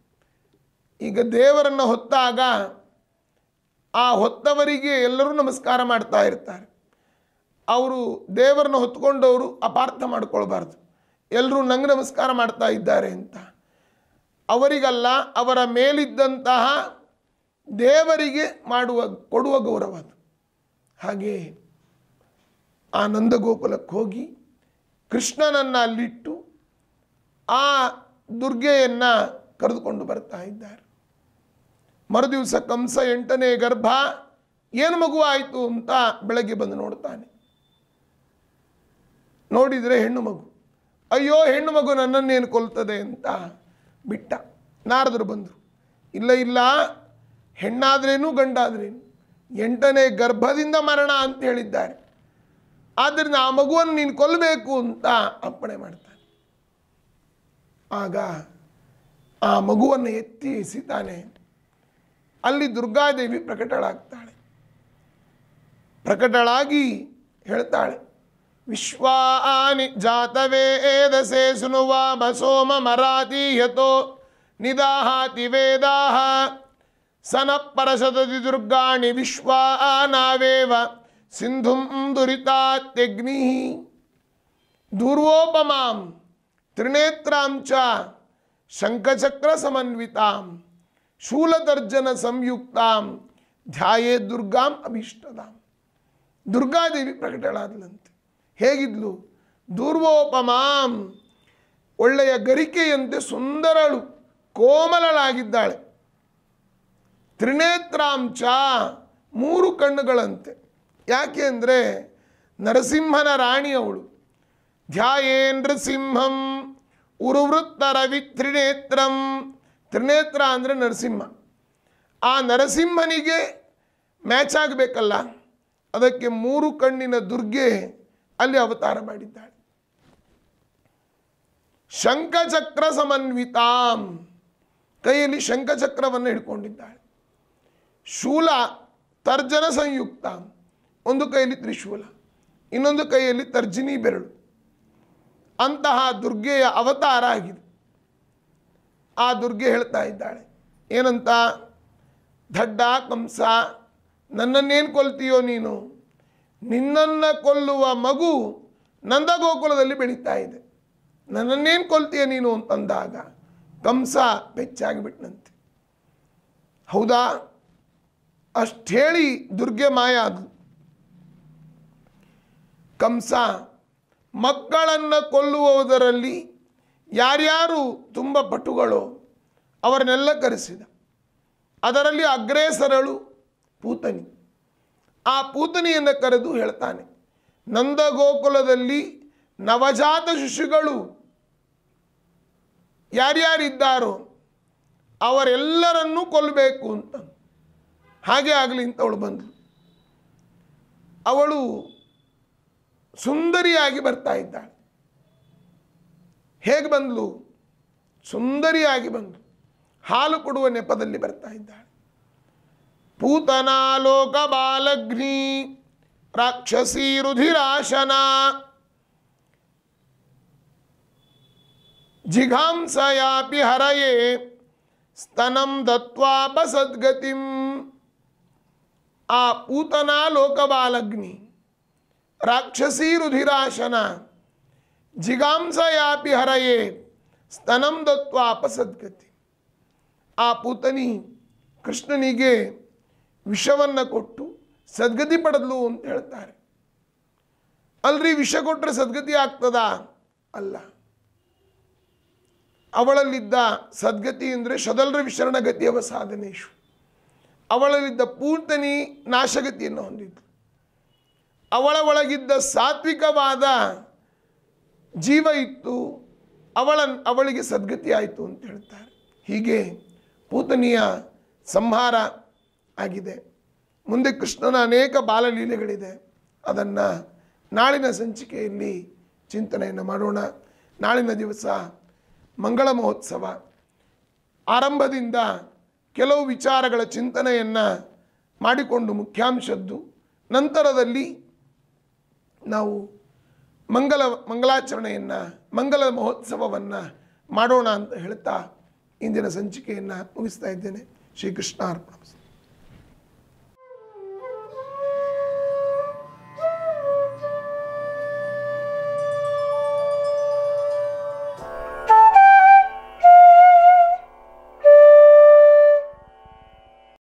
ಈಗ ದೇವರನ್ನು ಹೊತ್ತಾಗ ಆ ಹೊತ್ತವರಿಗೆ ಎಲ್ಲರೂ ನಮಸ್ಕಾರ ಮಾಡ್ತಾ ಇರ್ತಾರೆ ಅವರು ದೇವರನ್ನು ಹೊತ್ಕೊಂಡವರು ಅಪಾರ್ಥ ಮಾಡ್ಕೊಳ್ಬಾರ್ದು ಎಲ್ಲರೂ ನಂಗೆ ನಮಸ್ಕಾರ ಮಾಡ್ತಾ ಇದ್ದಾರೆ ಅಂತ ಅವರಿಗಲ್ಲ ಅವರ ಮೇಲಿದ್ದಂತಹ ದೇವರಿಗೆ ಮಾಡುವ ಕೊಡುವ ಗೌರವ ಅದು ಹಾಗೆ ಆ ನಂದಗೋಕುಲಕ್ಕೆ ಹೋಗಿ ಕೃಷ್ಣನನ್ನು ಅಲ್ಲಿಟ್ಟು ಆ ದುರ್ಗೆಯನ್ನು ಕರೆದುಕೊಂಡು ಬರ್ತಾ ಇದ್ದಾರೆ ಮರುದಿವಸ ಕಂಸ ಎಂಟನೇ ಗರ್ಭ ಏನು ಮಗು ಆಯಿತು ಅಂತ ಬೆಳಗ್ಗೆ ಬಂದು ನೋಡ್ತಾನೆ ನೋಡಿದರೆ ಹೆಣ್ಣು ಮಗು ಅಯ್ಯೋ ಹೆಣ್ಣು ಮಗು ನನ್ನನ್ನೇನು ಕೊಲ್ತದೆ ಅಂತ ಬಿಟ್ಟ ನಾರದರು ಬಂದರು ಇಲ್ಲ ಇಲ್ಲ ಹೆಣ್ಣಾದ್ರೇನು ಗಂಡಾದ್ರೇನು ಎಂಟನೇ ಗರ್ಭದಿಂದ ಮರಣ ಅಂತ ಹೇಳಿದ್ದಾರೆ ಆದ್ದರಿಂದ ಆ ಮಗುವನ್ನು ನೀನು ಕೊಲ್ಲಬೇಕು ಅಂತ ಅಪ್ಪಣೆ ಮಾಡ್ತಾನೆ ಆಗ ಆ ಮಗುವನ್ನು ಎತ್ತಿ ಎಸಿತಾನೆ ಅಲ್ಲಿ ದುರ್ಗಾದೇವಿ ಪ್ರಕಟಳಾಗ್ತಾಳೆ ಪ್ರಕಟಳಾಗಿ ಹೇಳ್ತಾಳೆ विश्वानि जातवेदसे सुनुवाम सोममरातीहतो निदाहाति वेदाः स दुर्गा परशदति दुर्गाणि विश्वानावेव सिन्धुं दुरितात्यग्निः दूर्वोपमां त्रिनेत्रां च शङ्खचक्रसमन्वितां शूलतर्जनसंयुक्तां ध्याये दुर्गाम् अभीष्टदां दुर्गादेवी प्रकटलादलन्ति ಹೇಗಿದ್ಲು ದೂರ್ವೋಪಮಾಂ ಒಳ್ಳೆಯ ಗರಿಕೆಯಂತೆ ಸುಂದರಳು ಕೋಮಲಳಾಗಿದ್ದಾಳೆ ತ್ರಿನೇತ್ರಾಂಚ ಮೂರು ಕಣ್ಣುಗಳಂತೆ ಯಾಕೆ ಅಂದರೆ ನರಸಿಂಹನ ರಾಣಿಯವಳು ಧ್ಯಾಯೇಂದ್ರ ಸಿಂಹಂ ರವಿ ತ್ರಿನೇತ್ರಂ ತ್ರಿನೇತ್ರ ಅಂದರೆ ನರಸಿಂಹ ಆ ನರಸಿಂಹನಿಗೆ ಮ್ಯಾಚ್ ಆಗಬೇಕಲ್ಲ ಅದಕ್ಕೆ ಮೂರು ಕಣ್ಣಿನ ದುರ್ಗೆ ಅಲ್ಲಿ ಅವತಾರ ಮಾಡಿದ್ದಾಳೆ ಶಂಖಚಕ್ರ ಸಮನ್ವಿತಾಂ ಕೈಯಲ್ಲಿ ಶಂಖಚಕ್ರವನ್ನು ಹಿಡ್ಕೊಂಡಿದ್ದಾಳೆ ಶೂಲ ತರ್ಜನ ಸಂಯುಕ್ತ ಒಂದು ಕೈಯಲ್ಲಿ ತ್ರಿಶೂಲ ಇನ್ನೊಂದು ಕೈಯಲ್ಲಿ ತರ್ಜಿನಿ ಬೆರಳು ಅಂತಹ ದುರ್ಗೆಯ ಅವತಾರ ಆಗಿದೆ ಆ ದುರ್ಗೆ ಹೇಳ್ತಾ ಇದ್ದಾಳೆ ಏನಂತ ದಡ್ಡ ಕಂಸ ನನ್ನನ್ನೇನು ಕೊಲ್ತೀಯೋ ನೀನು ನಿನ್ನನ್ನು ಕೊಲ್ಲುವ ಮಗು ನಂದಗೋಕುಲದಲ್ಲಿ ಬೆಳೀತಾ ಇದೆ ನನ್ನನ್ನೇನು ಕೊಲ್ತೀಯ ನೀನು ಅಂತಂದಾಗ ಕಂಸ ಬೆಚ್ಚಾಗಿಬಿಟ್ನಂತೆ ಹೌದಾ ಅಷ್ಟೇಳಿ ದುರ್ಗೆ ಮಾಯ ಅದು ಕಂಸ ಮಕ್ಕಳನ್ನು ಕೊಲ್ಲುವುದರಲ್ಲಿ ಯಾರ್ಯಾರು ತುಂಬ ಪಟುಗಳು ಅವರನ್ನೆಲ್ಲ ಕರೆಸಿದ ಅದರಲ್ಲಿ ಅಗ್ರೇಸರಳು ಪೂತನಿ ಆ ಪೂತನಿಯನ್ನು ಕರೆದು ಹೇಳ್ತಾನೆ ನಂದ ಗೋಕುಲದಲ್ಲಿ ನವಜಾತ ಶಿಶುಗಳು ಯಾರ್ಯಾರಿದ್ದಾರೋ ಅವರೆಲ್ಲರನ್ನೂ ಕೊಲ್ಲಬೇಕು ಅಂತ ಹಾಗೆ ಆಗಲಿ ಅಂತ ಅವಳು ಬಂದಳು ಅವಳು ಸುಂದರಿಯಾಗಿ ಬರ್ತಾ ಇದ್ದಾಳೆ ಹೇಗೆ ಬಂದಳು ಸುಂದರಿಯಾಗಿ ಬಂದಳು ಹಾಲು ಕೊಡುವ ನೆಪದಲ್ಲಿ ಬರ್ತಾ ಇದ್ದಾಳೆ भूतनालोकबालघ्नी राक्षसी रुधिराशना जिघांसया हर ये स्तनम दत्वा बसद्गतिम आ पूतना लोक बालग्नि राक्षसी रुधिराशना जिघांसया हर ये स्तनम दत्वा अपसद्गति आ पूतनी कृष्णनिगे ವಿಷವನ್ನು ಕೊಟ್ಟು ಸದ್ಗತಿ ಪಡೆದ್ಲು ಅಂತ ಹೇಳ್ತಾರೆ ಅಲ್ರಿ ವಿಷ ಕೊಟ್ಟರೆ ಸದ್ಗತಿ ಆಗ್ತದ ಅಲ್ಲ ಅವಳಲ್ಲಿದ್ದ ಸದ್ಗತಿ ಅಂದರೆ ಸದಲ್ರ ವಿಶರಣಗತಿಯವ ಸಾಧನೇಶು ಅವಳಲ್ಲಿದ್ದ ಪೂರ್ತನಿ ನಾಶಗತಿಯನ್ನು ಹೊಂದಿದ್ಲು ಅವಳ ಒಳಗಿದ್ದ ಸಾತ್ವಿಕವಾದ ಜೀವ ಇತ್ತು ಅವಳ ಅವಳಿಗೆ ಸದ್ಗತಿ ಆಯಿತು ಅಂತ ಹೇಳ್ತಾರೆ ಹೀಗೆ ಪೂತನಿಯ ಸಂಹಾರ ಆಗಿದೆ ಮುಂದೆ ಕೃಷ್ಣನ ಅನೇಕ ಬಾಲಲೀಲೆಗಳಿದೆ ಅದನ್ನು ನಾಳಿನ ಸಂಚಿಕೆಯಲ್ಲಿ ಚಿಂತನೆಯನ್ನು ಮಾಡೋಣ ನಾಳಿನ ದಿವಸ ಮಂಗಳ ಮಹೋತ್ಸವ ಆರಂಭದಿಂದ ಕೆಲವು ವಿಚಾರಗಳ ಚಿಂತನೆಯನ್ನು ಮಾಡಿಕೊಂಡು ಮುಖ್ಯಾಂಶದ್ದು ನಂತರದಲ್ಲಿ ನಾವು ಮಂಗಲ ಮಂಗಲಾಚರಣೆಯನ್ನು ಮಂಗಲ ಮಹೋತ್ಸವವನ್ನು ಮಾಡೋಣ ಅಂತ ಹೇಳ್ತಾ ಇಂದಿನ ಸಂಚಿಕೆಯನ್ನು ಮುಗಿಸ್ತಾ ಇದ್ದೇನೆ ಶ್ರೀಕೃಷ್ಣಾರ್ಪಣ